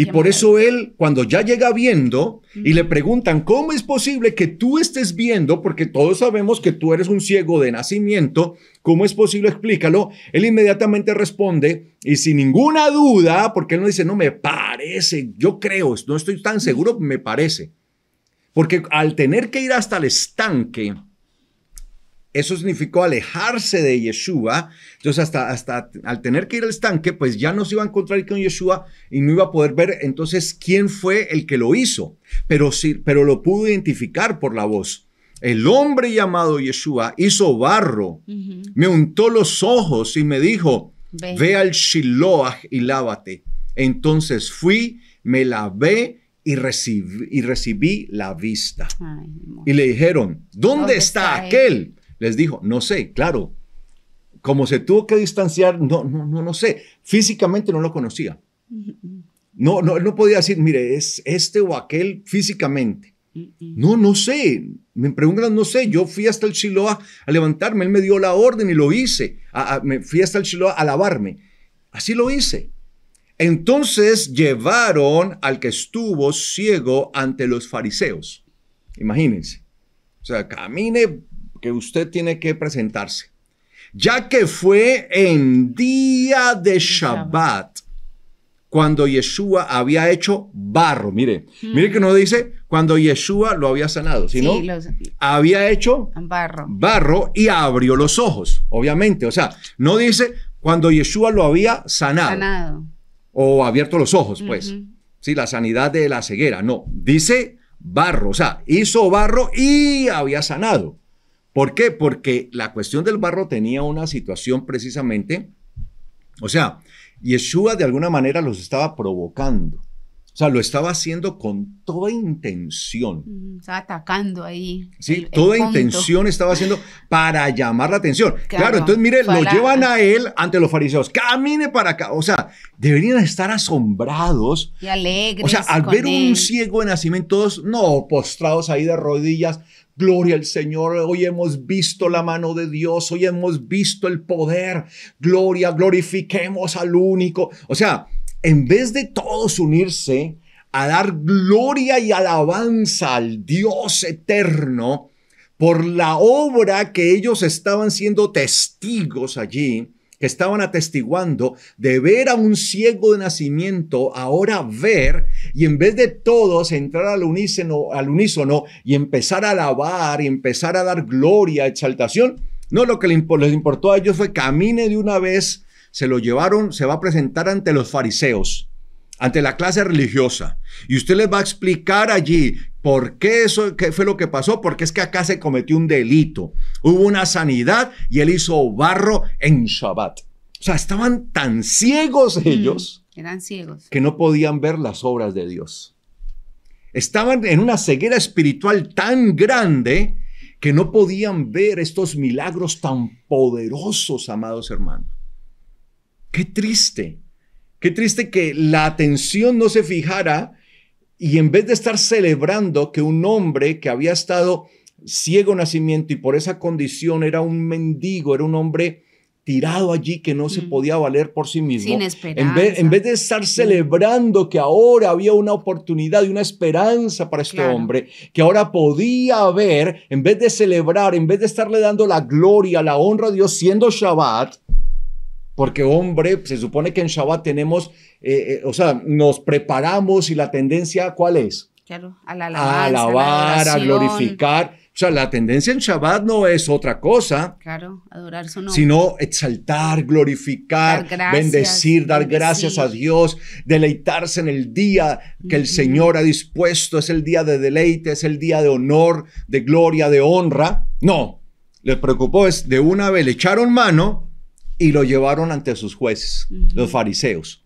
Y por eso él, cuando ya llega viendo y le preguntan, ¿cómo es posible que tú estés viendo? Porque todos sabemos que tú eres un ciego de nacimiento, ¿cómo es posible? Explícalo. Él inmediatamente responde y sin ninguna duda, porque él no dice, no me parece, yo creo, no estoy tan seguro, me parece. Porque al tener que ir hasta el estanque, eso significó alejarse de Yeshua. Entonces, hasta, hasta al tener que ir al estanque, pues ya no se iba a encontrar con Yeshua y no iba a poder ver entonces quién fue el que lo hizo. Pero, sí, pero lo pudo identificar por la voz. El hombre llamado Yeshua hizo barro, me untó los ojos y me dijo, ve, al Shiloah y lávate. Entonces fui, me lavé y recibí, y recibí la vista. y le dijeron, ¿dónde, está, está, aquel? les dijo, no sé, claro, como se tuvo que distanciar, no, no, no, no sé, físicamente no lo conocía. No, no, él no podía decir, mire, es este o aquel físicamente. No, no sé. Me preguntan, no sé. Yo fui hasta el Shiloh a levantarme. Él me dio la orden y lo hice. me fui hasta el Shiloh a lavarme. Así lo hice. Entonces llevaron al que estuvo ciego ante los fariseos. Imagínense. O sea, camine que usted tiene que presentarse. Ya que fue en día de Shabbat cuando Yeshua había hecho barro. Mire, mm. mire que no dice cuando Yeshua lo había sanado, sino había hecho barro. y abrió los ojos, obviamente. O sea, no dice cuando Yeshua lo había sanado. O abierto los ojos, pues. si la sanidad de la ceguera. No, dice barro. O sea, hizo barro y había sanado. ¿Por qué? Porque la cuestión del barro tenía una situación precisamente, o sea, Yeshua de alguna manera los estaba provocando. O sea, lo estaba haciendo con toda intención. Estaba atacando ahí. Sí, toda intención estaba haciendo para llamar la atención. Claro, entonces mire, lo llevan a él ante los fariseos. Camine para acá. O sea, deberían estar asombrados. Y alegres. O sea, al ver un ciego de nacimiento, todos, no, postrados ahí de rodillas. Gloria al Señor. Hoy hemos visto la mano de Dios. Hoy hemos visto el poder. Gloria, glorifiquemos al único. O sea, en vez de todos unirse a dar gloria y alabanza al Dios eterno por la obra que ellos estaban siendo testigos allí, que estaban atestiguando de ver a un ciego de nacimiento ahora ver y en vez de todos entrar al unísono, y empezar a alabar y empezar a dar gloria, exaltación, no lo que les importó a ellos fue camine de una vez, se lo llevaron, se va a presentar ante los fariseos, ante la clase religiosa y usted les va a explicar allí ¿Por qué eso qué fue lo que pasó? Porque es que acá se cometió un delito. Hubo una sanidad y él hizo barro en Shabbat. O sea, estaban tan ciegos ellos. eran ciegos. Que no podían ver las obras de Dios. Estaban en una ceguera espiritual tan grande que no podían ver estos milagros tan poderosos, amados hermanos. Qué triste. Qué triste que la atención no se fijara y en vez de estar celebrando que un hombre que había estado ciego nacimiento y por esa condición era un mendigo, era un hombre tirado allí que no se mm. podía valer por sí mismo. En vez, de estar celebrando que ahora había una oportunidad y una esperanza para este hombre, que ahora podía haber, en vez de celebrar, en vez de estarle dando la gloria, la honra a Dios siendo Shabbat, porque hombre, se supone que en Shabbat tenemos eh, eh, o sea, nos preparamos y la tendencia, ¿cuál es? Claro, a, alabar, a, glorificar. O sea, la tendencia en Shabbat no es otra cosa. Claro, adorar su nombre. Sino exaltar, glorificar, bendecir, dar gracias a Dios, deleitarse en el día que el Señor ha dispuesto. Es el día de deleite, es el día de honor, de gloria, de honra. No, les preocupó es de una vez le echaron mano y lo llevaron ante sus jueces, los fariseos.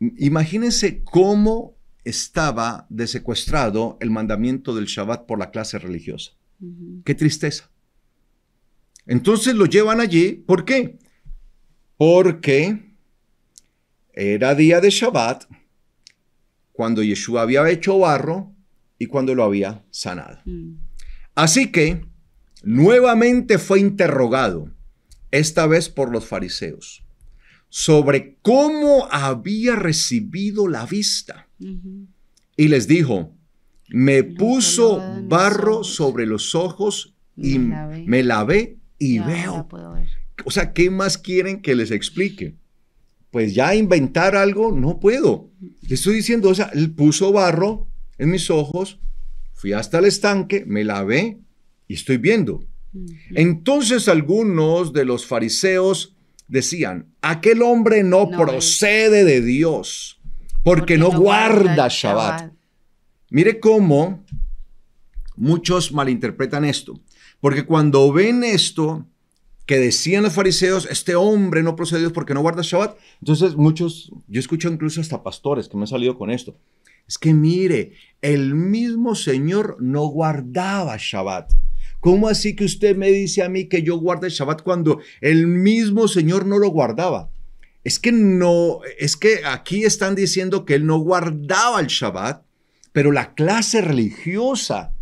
Imagínense cómo estaba desecuestrado el mandamiento del Shabbat por la clase religiosa. Qué tristeza. Entonces lo llevan allí. ¿Por qué? Porque era día de Shabbat cuando Yeshua había hecho barro y cuando lo había sanado. Mm. Así que nuevamente fue interrogado, esta vez por los fariseos sobre cómo había recibido la vista. Y les dijo, me puso barro sobre los ojos y me lavé, y veo. O sea, ¿qué más quieren que les explique? Pues ya inventar algo no puedo. Le estoy diciendo, o sea, él puso barro en mis ojos, fui hasta el estanque, me lavé y estoy viendo. Entonces algunos de los fariseos decían, aquel hombre no, procede de Dios porque, no, guarda, Shabbat. Mire cómo muchos malinterpretan esto, porque cuando ven esto que decían los fariseos, este hombre no procede de Dios porque no guarda Shabbat, entonces muchos, yo escucho incluso hasta pastores que me han salido con esto. Es que mire, el mismo Señor no guardaba Shabbat. ¿Cómo así que usted me dice a mí que yo guarde el Shabbat cuando el mismo Señor no lo guardaba? Es que no, es que aquí están diciendo que él no guardaba el Shabbat, pero la clase religiosa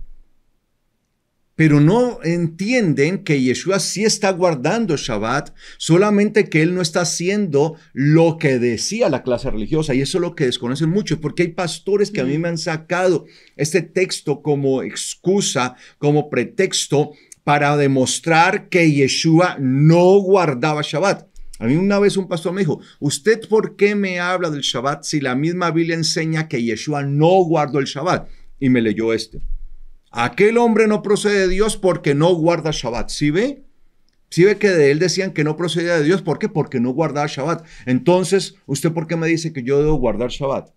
pero no entienden que Yeshua sí está guardando Shabbat, solamente que él no está haciendo lo que decía la clase religiosa, y eso es lo que desconocen mucho, porque hay pastores que a mí me han sacado este texto como excusa, como pretexto para demostrar que Yeshua no guardaba Shabbat. A mí una vez un pastor me dijo, ¿usted por qué me habla del Shabbat si la misma Biblia enseña que Yeshua no guardó el Shabbat? Y me leyó este. Aquel hombre no procede de Dios porque no guarda Shabbat. ¿Sí ve? ¿Sí ve que de él decían que no procedía de Dios? ¿Por qué? Porque no guardaba Shabbat. Entonces, ¿usted por qué me dice que yo debo guardar Shabbat?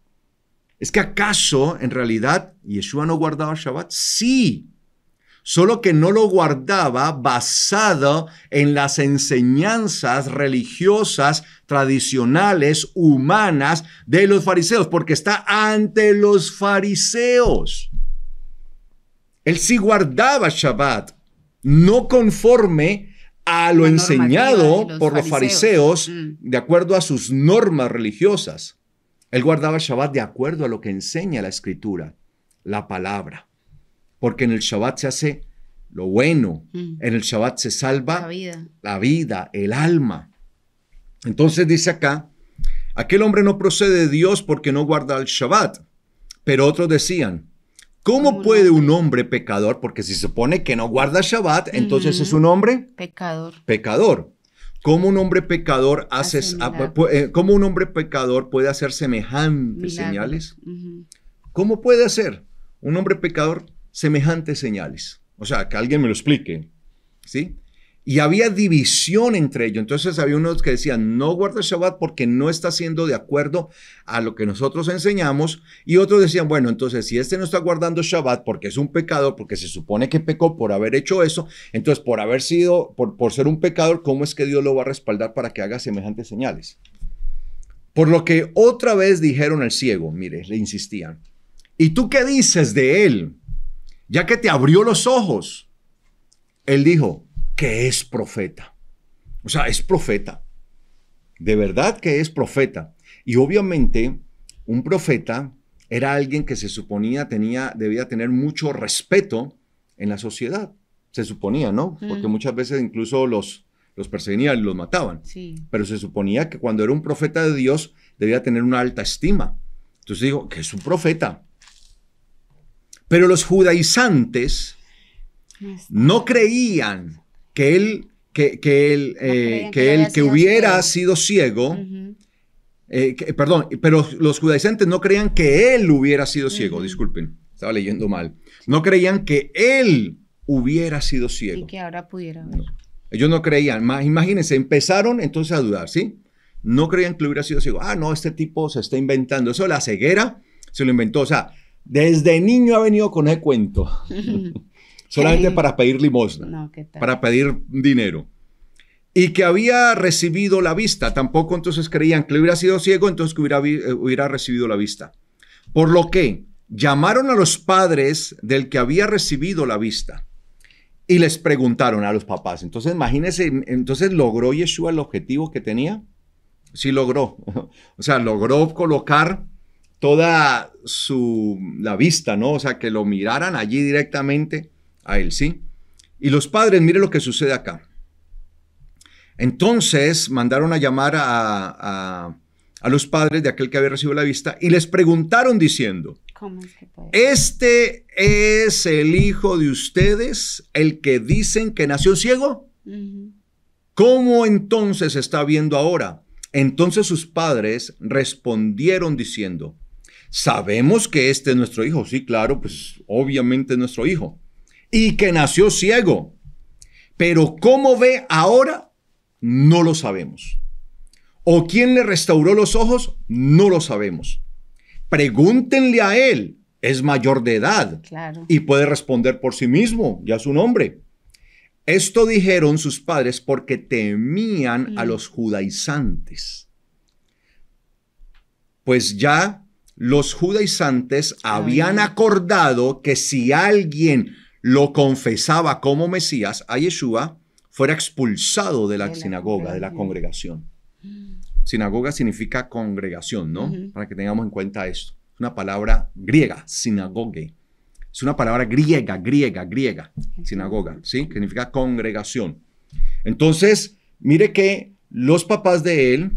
¿Es que acaso en realidad Yeshua no guardaba Shabbat? Sí, solo que no lo guardaba basado en las enseñanzas religiosas, tradicionales, humanas de los fariseos, porque está ante los fariseos. Él sí guardaba Shabbat, no conforme a lo enseñado por los fariseos, mm. de acuerdo a sus normas religiosas. Él guardaba Shabbat de acuerdo a lo que enseña la escritura, la palabra. Porque en el Shabbat se hace lo bueno, mm. en el Shabbat se salva la vida. la vida, el alma. Entonces dice acá, aquel hombre no procede de Dios porque no guarda el Shabbat. Pero otros decían, ¿Cómo puede un hombre pecador, porque si se supone que no guarda Shabbat, entonces es un hombre pecador? Pecador. ¿Cómo un hombre pecador eh, un hombre pecador puede hacer semejantes señales? ¿Cómo puede hacer un hombre pecador semejantes señales? O sea, que alguien me lo explique. ¿Sí? Y había división entre ellos. Entonces había unos que decían, no guarda Shabbat porque no está siendo de acuerdo a lo que nosotros enseñamos. Y otros decían, bueno, entonces si este no está guardando Shabbat porque es un pecado, porque se supone que pecó por haber hecho eso, entonces por haber sido, por, por ser un pecador, ¿cómo es que Dios lo va a respaldar para que haga semejantes señales? Por lo que otra vez dijeron al ciego, mire, le insistían, ¿y tú qué dices de él? Ya que te abrió los ojos. Él dijo, que es profeta. O sea, es profeta. De verdad que es profeta. Y obviamente un profeta era alguien que se suponía tenía, debía tener mucho respeto en la sociedad. Se suponía, ¿no? Porque muchas veces incluso los, los perseguían y los mataban. Pero se suponía que cuando era un profeta de Dios debía tener una alta estima. Entonces digo, que es un profeta. Pero los judaizantes no creían que él, que, que él, eh, que, él que hubiera sido ciego, eh, perdón, pero los judaizantes no creían que él hubiera sido ciego, disculpen, estaba leyendo mal. No creían que él hubiera sido ciego. Y que ahora pudiera ver. Ellos no creían, imagínense, empezaron entonces a dudar, ¿sí? No creían que hubiera sido ciego. Ah, no, este tipo se está inventando. Eso la ceguera se lo inventó. O sea, desde niño ha venido con ese cuento. solamente para pedir limosna, para pedir dinero. Y que había recibido la vista, tampoco entonces creían que hubiera sido ciego, entonces que hubiera, eh, hubiera recibido la vista. Por lo que llamaron a los padres del que había recibido la vista y les preguntaron a los papás. Entonces, imagínense, entonces logró Yeshua el objetivo que tenía. Sí logró. O sea, logró colocar toda su la vista, ¿no? O sea, que lo miraran allí directamente a él, ¿sí? Y los padres, miren lo que sucede acá. Entonces mandaron a llamar a, los padres de aquel que había recibido la vista y les preguntaron diciendo, es ¿este es el hijo de ustedes, el que dicen que nació ciego? ¿Cómo entonces está viendo ahora? Entonces sus padres respondieron diciendo, sabemos que este es nuestro hijo, sí, claro, pues obviamente es nuestro hijo y que nació ciego. Pero cómo ve ahora, no lo sabemos. O quién le restauró los ojos, no lo sabemos. Pregúntenle a él, es mayor de edad y puede responder por sí mismo, ya su nombre. Esto dijeron sus padres porque temían a mm. los judaizantes. Pues ya los judaizantes habían acordado que si alguien lo confesaba como Mesías a Yeshua, fuera expulsado de la, sinagoga, de la congregación. Sinagoga significa congregación, ¿no? Para que tengamos en cuenta esto. Es una palabra griega, sinagoge. Es una palabra griega, griega, griega, sinagoga, ¿sí? Significa congregación. Entonces, mire que los papás de él,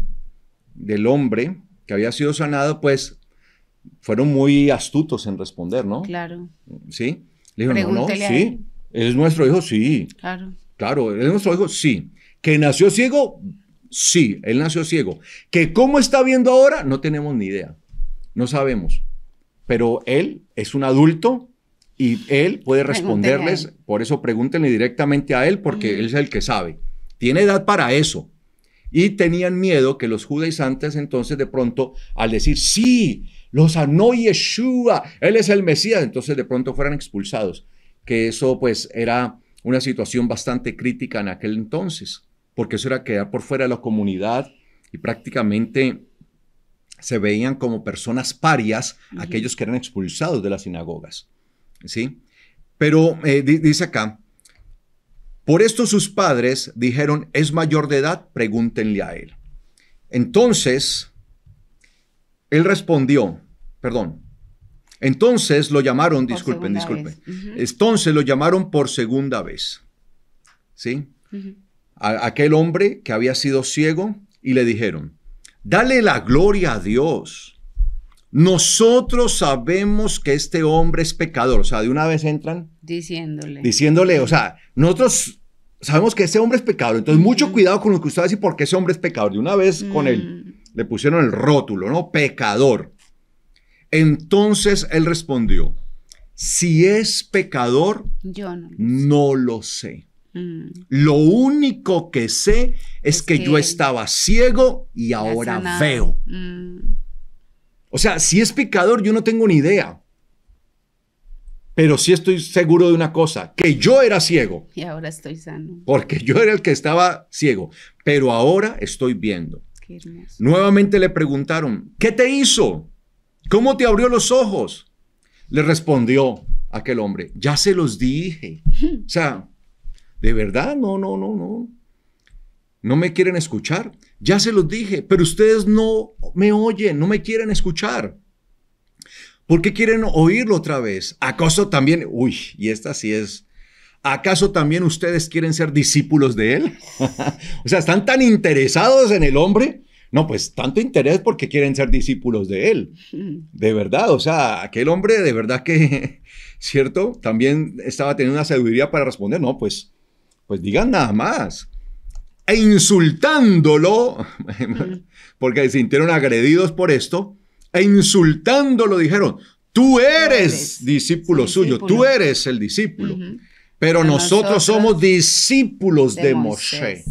del hombre que había sido sanado, pues fueron muy astutos en responder, ¿no? Claro. ¿Sí? Le no, no, sí. ¿Es nuestro hijo? Sí. Claro. Claro, ¿es nuestro hijo? Sí. ¿Que nació ciego? Sí, él nació ciego. ¿Que cómo está viendo ahora? No tenemos ni idea. No sabemos. Pero él es un adulto y él puede responderles. Por eso pregúntenle directamente a él porque él es el que sabe. Tiene edad para eso. Y tenían miedo que los judaizantes entonces de pronto al decir, sí, los anó Yeshua, Él es el Mesías. Entonces de pronto fueran expulsados, que eso pues era una situación bastante crítica en aquel entonces, porque eso era quedar por fuera de la comunidad y prácticamente se veían como personas parias aquellos que eran expulsados de las sinagogas. ¿Sí? Pero eh, dice acá, por esto sus padres dijeron, es mayor de edad, pregúntenle a él. Entonces, él respondió, perdón. Entonces lo llamaron, disculpen, disculpen. Entonces lo llamaron por segunda vez. ¿Sí? a, aquel hombre que había sido ciego y le dijeron, dale la gloria a Dios. Nosotros sabemos que este hombre es pecador. O sea, de una vez entran. Diciéndole. Diciéndole, o sea, nosotros sabemos que ese hombre es pecador. Entonces, mucho cuidado con lo que usted dice porque ese hombre es pecador. De una vez con él. Mm le pusieron el rótulo, ¿no? Pecador. Entonces él respondió, si es pecador, yo no, lo sé. Mm. Lo único que sé es, que, yo estaba ciego y ahora veo. Mm. O sea, si es pecador, yo no tengo ni idea. Pero sí estoy seguro de una cosa, que yo era ciego. Y ahora estoy sano. Porque yo era el que estaba ciego, pero ahora estoy viendo. Nuevamente le preguntaron, ¿qué te hizo? ¿Cómo te abrió los ojos? Le respondió aquel hombre, ya se los dije. O sea, de verdad, no, no, no, no. No me quieren escuchar. Ya se los dije, pero ustedes no me oyen, no me quieren escuchar. ¿Por qué quieren oírlo otra vez? Acoso también? Uy, y esta sí es ¿Acaso también ustedes quieren ser discípulos de él? o sea, están tan interesados en el hombre. No, pues tanto interés porque quieren ser discípulos de él. Mm. De verdad, o sea, aquel hombre de verdad que, ¿cierto? También estaba teniendo una sabiduría para responder. No, pues, pues digan nada más. E insultándolo, porque se sintieron agredidos por esto, e insultándolo dijeron, tú eres, discípulo, suyo, tú eres el discípulo. Pero nosotros, somos discípulos de, Moshe.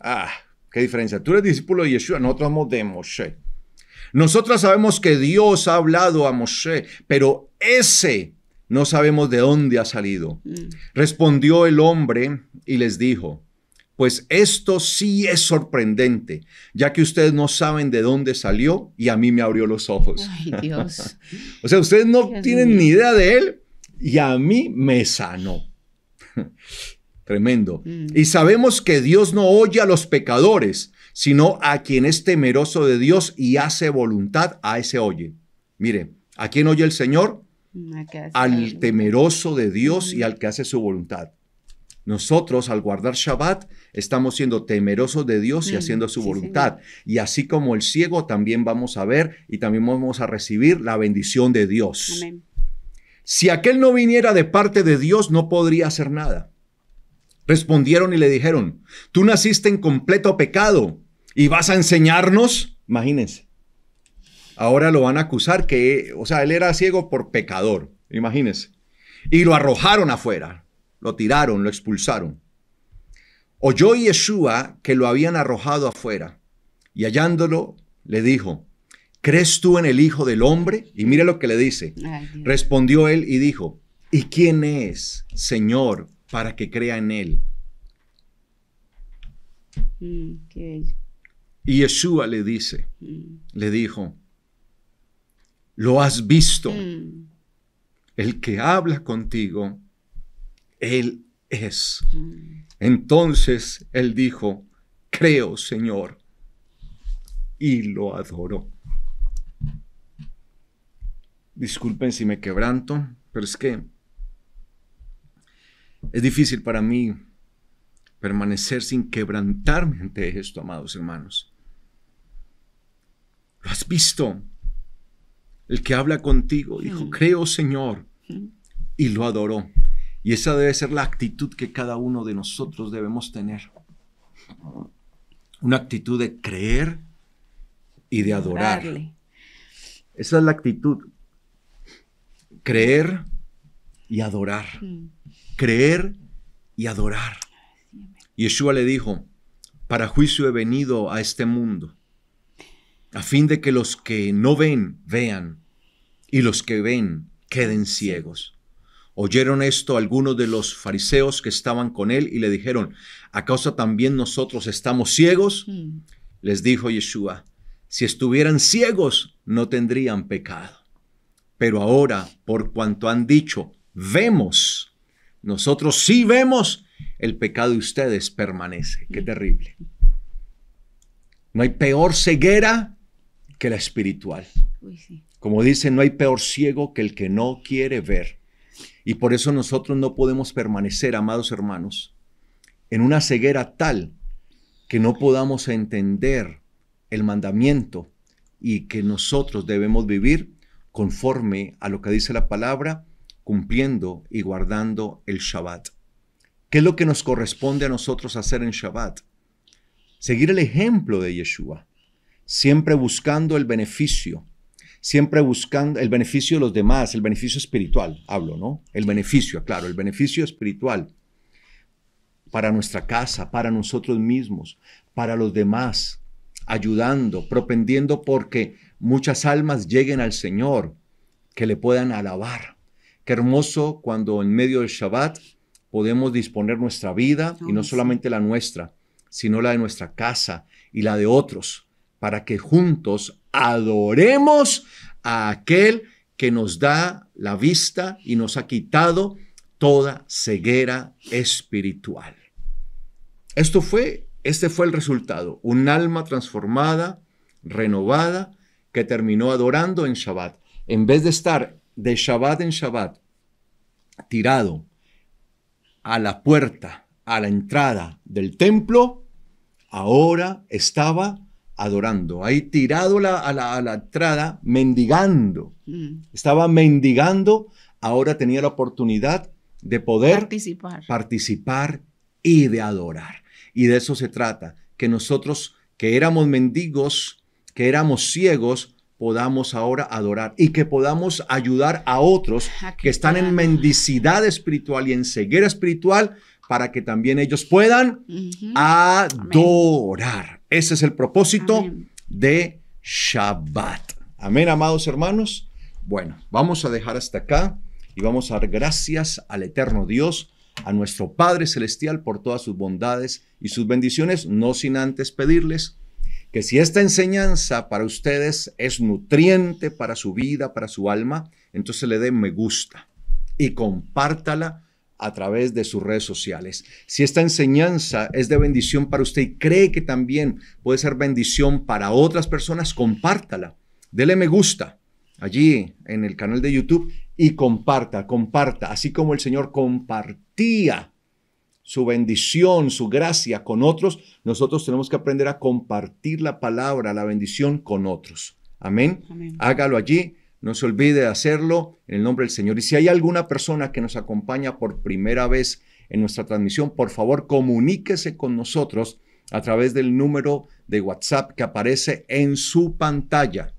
Ah, qué diferencia. Tú eres discípulo de Yeshua, nosotros somos de Moshe. Nosotros sabemos que Dios ha hablado a Moshe, pero ese no sabemos de dónde ha salido. Mm. Respondió el hombre y les dijo, pues esto sí es sorprendente, ya que ustedes no saben de dónde salió y a mí me abrió los ojos. Ay, Dios. o sea, ustedes no tienen ni idea de él, y a mí me sanó. Tremendo. Mm. Y sabemos que Dios no oye a los pecadores, sino a quien es temeroso de Dios y hace voluntad, a ese oye. Mire, ¿a quién oye el Señor? Mm, al temeroso de Dios y mm. al que hace su voluntad. Nosotros al guardar Shabbat estamos siendo temerosos de Dios y haciendo su voluntad. Y así como el ciego, también vamos a ver y también vamos a recibir la bendición de Dios. Amén. Si aquel no viniera de parte de Dios, no podría hacer nada. Respondieron y le dijeron, tú naciste en completo pecado y vas a enseñarnos, imagínense. Ahora lo van a acusar que, o sea, él era ciego por pecador, imagínense. Y lo arrojaron afuera, lo tiraron, lo expulsaron. Oyó Yeshua que lo habían arrojado afuera y hallándolo le dijo, ¿crees tú en el Hijo del Hombre? Y mira lo que le dice. Respondió él y dijo, ¿y quién es, Señor, para que crea en él? Mm, y Yeshua le dice, mm. le dijo, lo has visto. Mm. El que habla contigo, él es. Entonces él dijo, creo, Señor. Y lo adoró disculpen si me quebranto, pero es que es difícil para mí permanecer sin quebrantarme ante esto, amados hermanos. Lo has visto. El que habla contigo dijo, mm. creo Señor, mm. y lo adoró. Y esa debe ser la actitud que cada uno de nosotros debemos tener. Una actitud de creer y de adorar. Esa es la actitud creer y adorar. Creer y adorar. Yeshua le dijo, para juicio he venido a este mundo, a fin de que los que no ven, vean, y los que ven, queden ciegos. Oyeron esto algunos de los fariseos que estaban con él y le dijeron, ¿a causa también nosotros estamos ciegos? Les dijo Yeshua, si estuvieran ciegos no tendrían pecado. Pero ahora, por cuanto han dicho, vemos, nosotros sí vemos, el pecado de ustedes permanece. Qué terrible. No hay peor ceguera que la espiritual. Como dicen, no hay peor ciego que el que no quiere ver. Y por eso nosotros no podemos permanecer, amados hermanos, en una ceguera tal que no podamos entender el mandamiento y que nosotros debemos vivir conforme a lo que dice la palabra, cumpliendo y guardando el Shabbat. ¿Qué es lo que nos corresponde a nosotros hacer en Shabbat? Seguir el ejemplo de Yeshua, siempre buscando el beneficio, siempre buscando el beneficio de los demás, el beneficio espiritual, hablo, ¿no? El beneficio, claro, el beneficio espiritual para nuestra casa, para nosotros mismos, para los demás, ayudando, propendiendo porque muchas almas lleguen al Señor, que le puedan alabar. Qué hermoso cuando en medio del Shabbat podemos disponer nuestra vida y no solamente la nuestra, sino la de nuestra casa y la de otros, para que juntos adoremos a aquel que nos da la vista y nos ha quitado toda ceguera espiritual. Esto fue, este fue el resultado, un alma transformada, renovada, que terminó adorando en Shabbat. En vez de estar de Shabbat en Shabbat, tirado a la puerta, a la entrada del templo, ahora estaba adorando, ahí tirado a, la, entrada, mendigando. Mm. Estaba mendigando, ahora tenía la oportunidad de poder participar y de adorar. Y de eso se trata, que nosotros que éramos mendigos, que éramos ciegos, podamos ahora adorar y que podamos ayudar a otros que están en mendicidad espiritual y en ceguera espiritual para que también ellos puedan adorar. Ese es el propósito de Shabbat. Amén, amados hermanos. Bueno, vamos a dejar hasta acá y vamos a dar gracias al eterno Dios, a nuestro Padre Celestial por todas sus bondades y sus bendiciones, no sin antes pedirles que si esta enseñanza para ustedes es nutriente para su vida, para su alma, entonces le den me gusta y compártala a través de sus redes sociales. Si esta enseñanza es de bendición para usted y cree que también puede ser bendición para otras personas, compártala. Dele me gusta allí en el canal de YouTube y comparta, comparta, así como el Señor compartía su bendición, su gracia con otros, nosotros tenemos que aprender a compartir la palabra, la bendición con otros. Amén. Hágalo allí, no se olvide de hacerlo en el nombre del Señor. Y si hay alguna persona que nos acompaña por primera vez en nuestra transmisión, por favor comuníquese con nosotros a través del número de WhatsApp que aparece en su pantalla.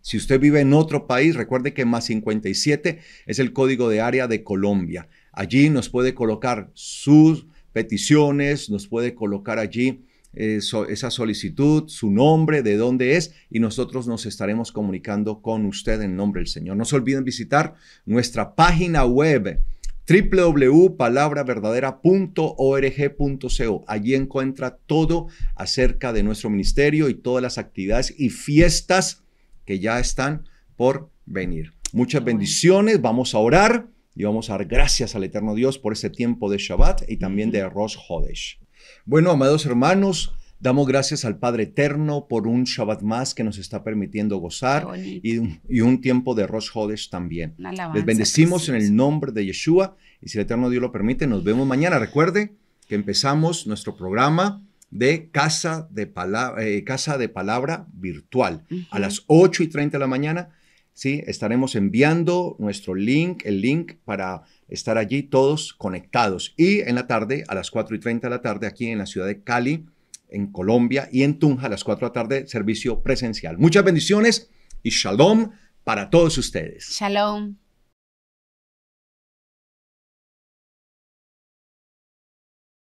Si usted vive en otro país, recuerde que más 57 es el código de área de Colombia. Allí nos puede colocar sus peticiones, nos puede colocar allí eh, esa solicitud, su nombre, de dónde es, y nosotros nos estaremos comunicando con usted en nombre del Señor. No se olviden visitar nuestra página web www.palabraverdadera.org.co. Allí encuentra todo acerca de nuestro ministerio y todas las actividades y fiestas que ya están por venir. Muchas bendiciones, vamos a orar y vamos a dar gracias al Eterno Dios por ese tiempo de Shabbat y también de Rosh Hodesh. Bueno, amados hermanos, damos gracias al Padre Eterno por un Shabbat más que nos está permitiendo gozar y un, tiempo de Rosh Hodesh también. Les bendecimos en el nombre de Yeshua y si el Eterno Dios lo permite, nos vemos mañana. Recuerde que empezamos nuestro programa de Casa de, Palabra, eh, Casa de Palabra Virtual a las 8 y 30 de la mañana ¿sí? Estaremos enviando nuestro link, el link para estar allí todos conectados. Y en la tarde, a las 4 y 30 de la tarde, aquí en la ciudad de Cali, en Colombia y en Tunja, a las 4 de la tarde, servicio presencial. Muchas bendiciones y shalom para todos ustedes. Shalom.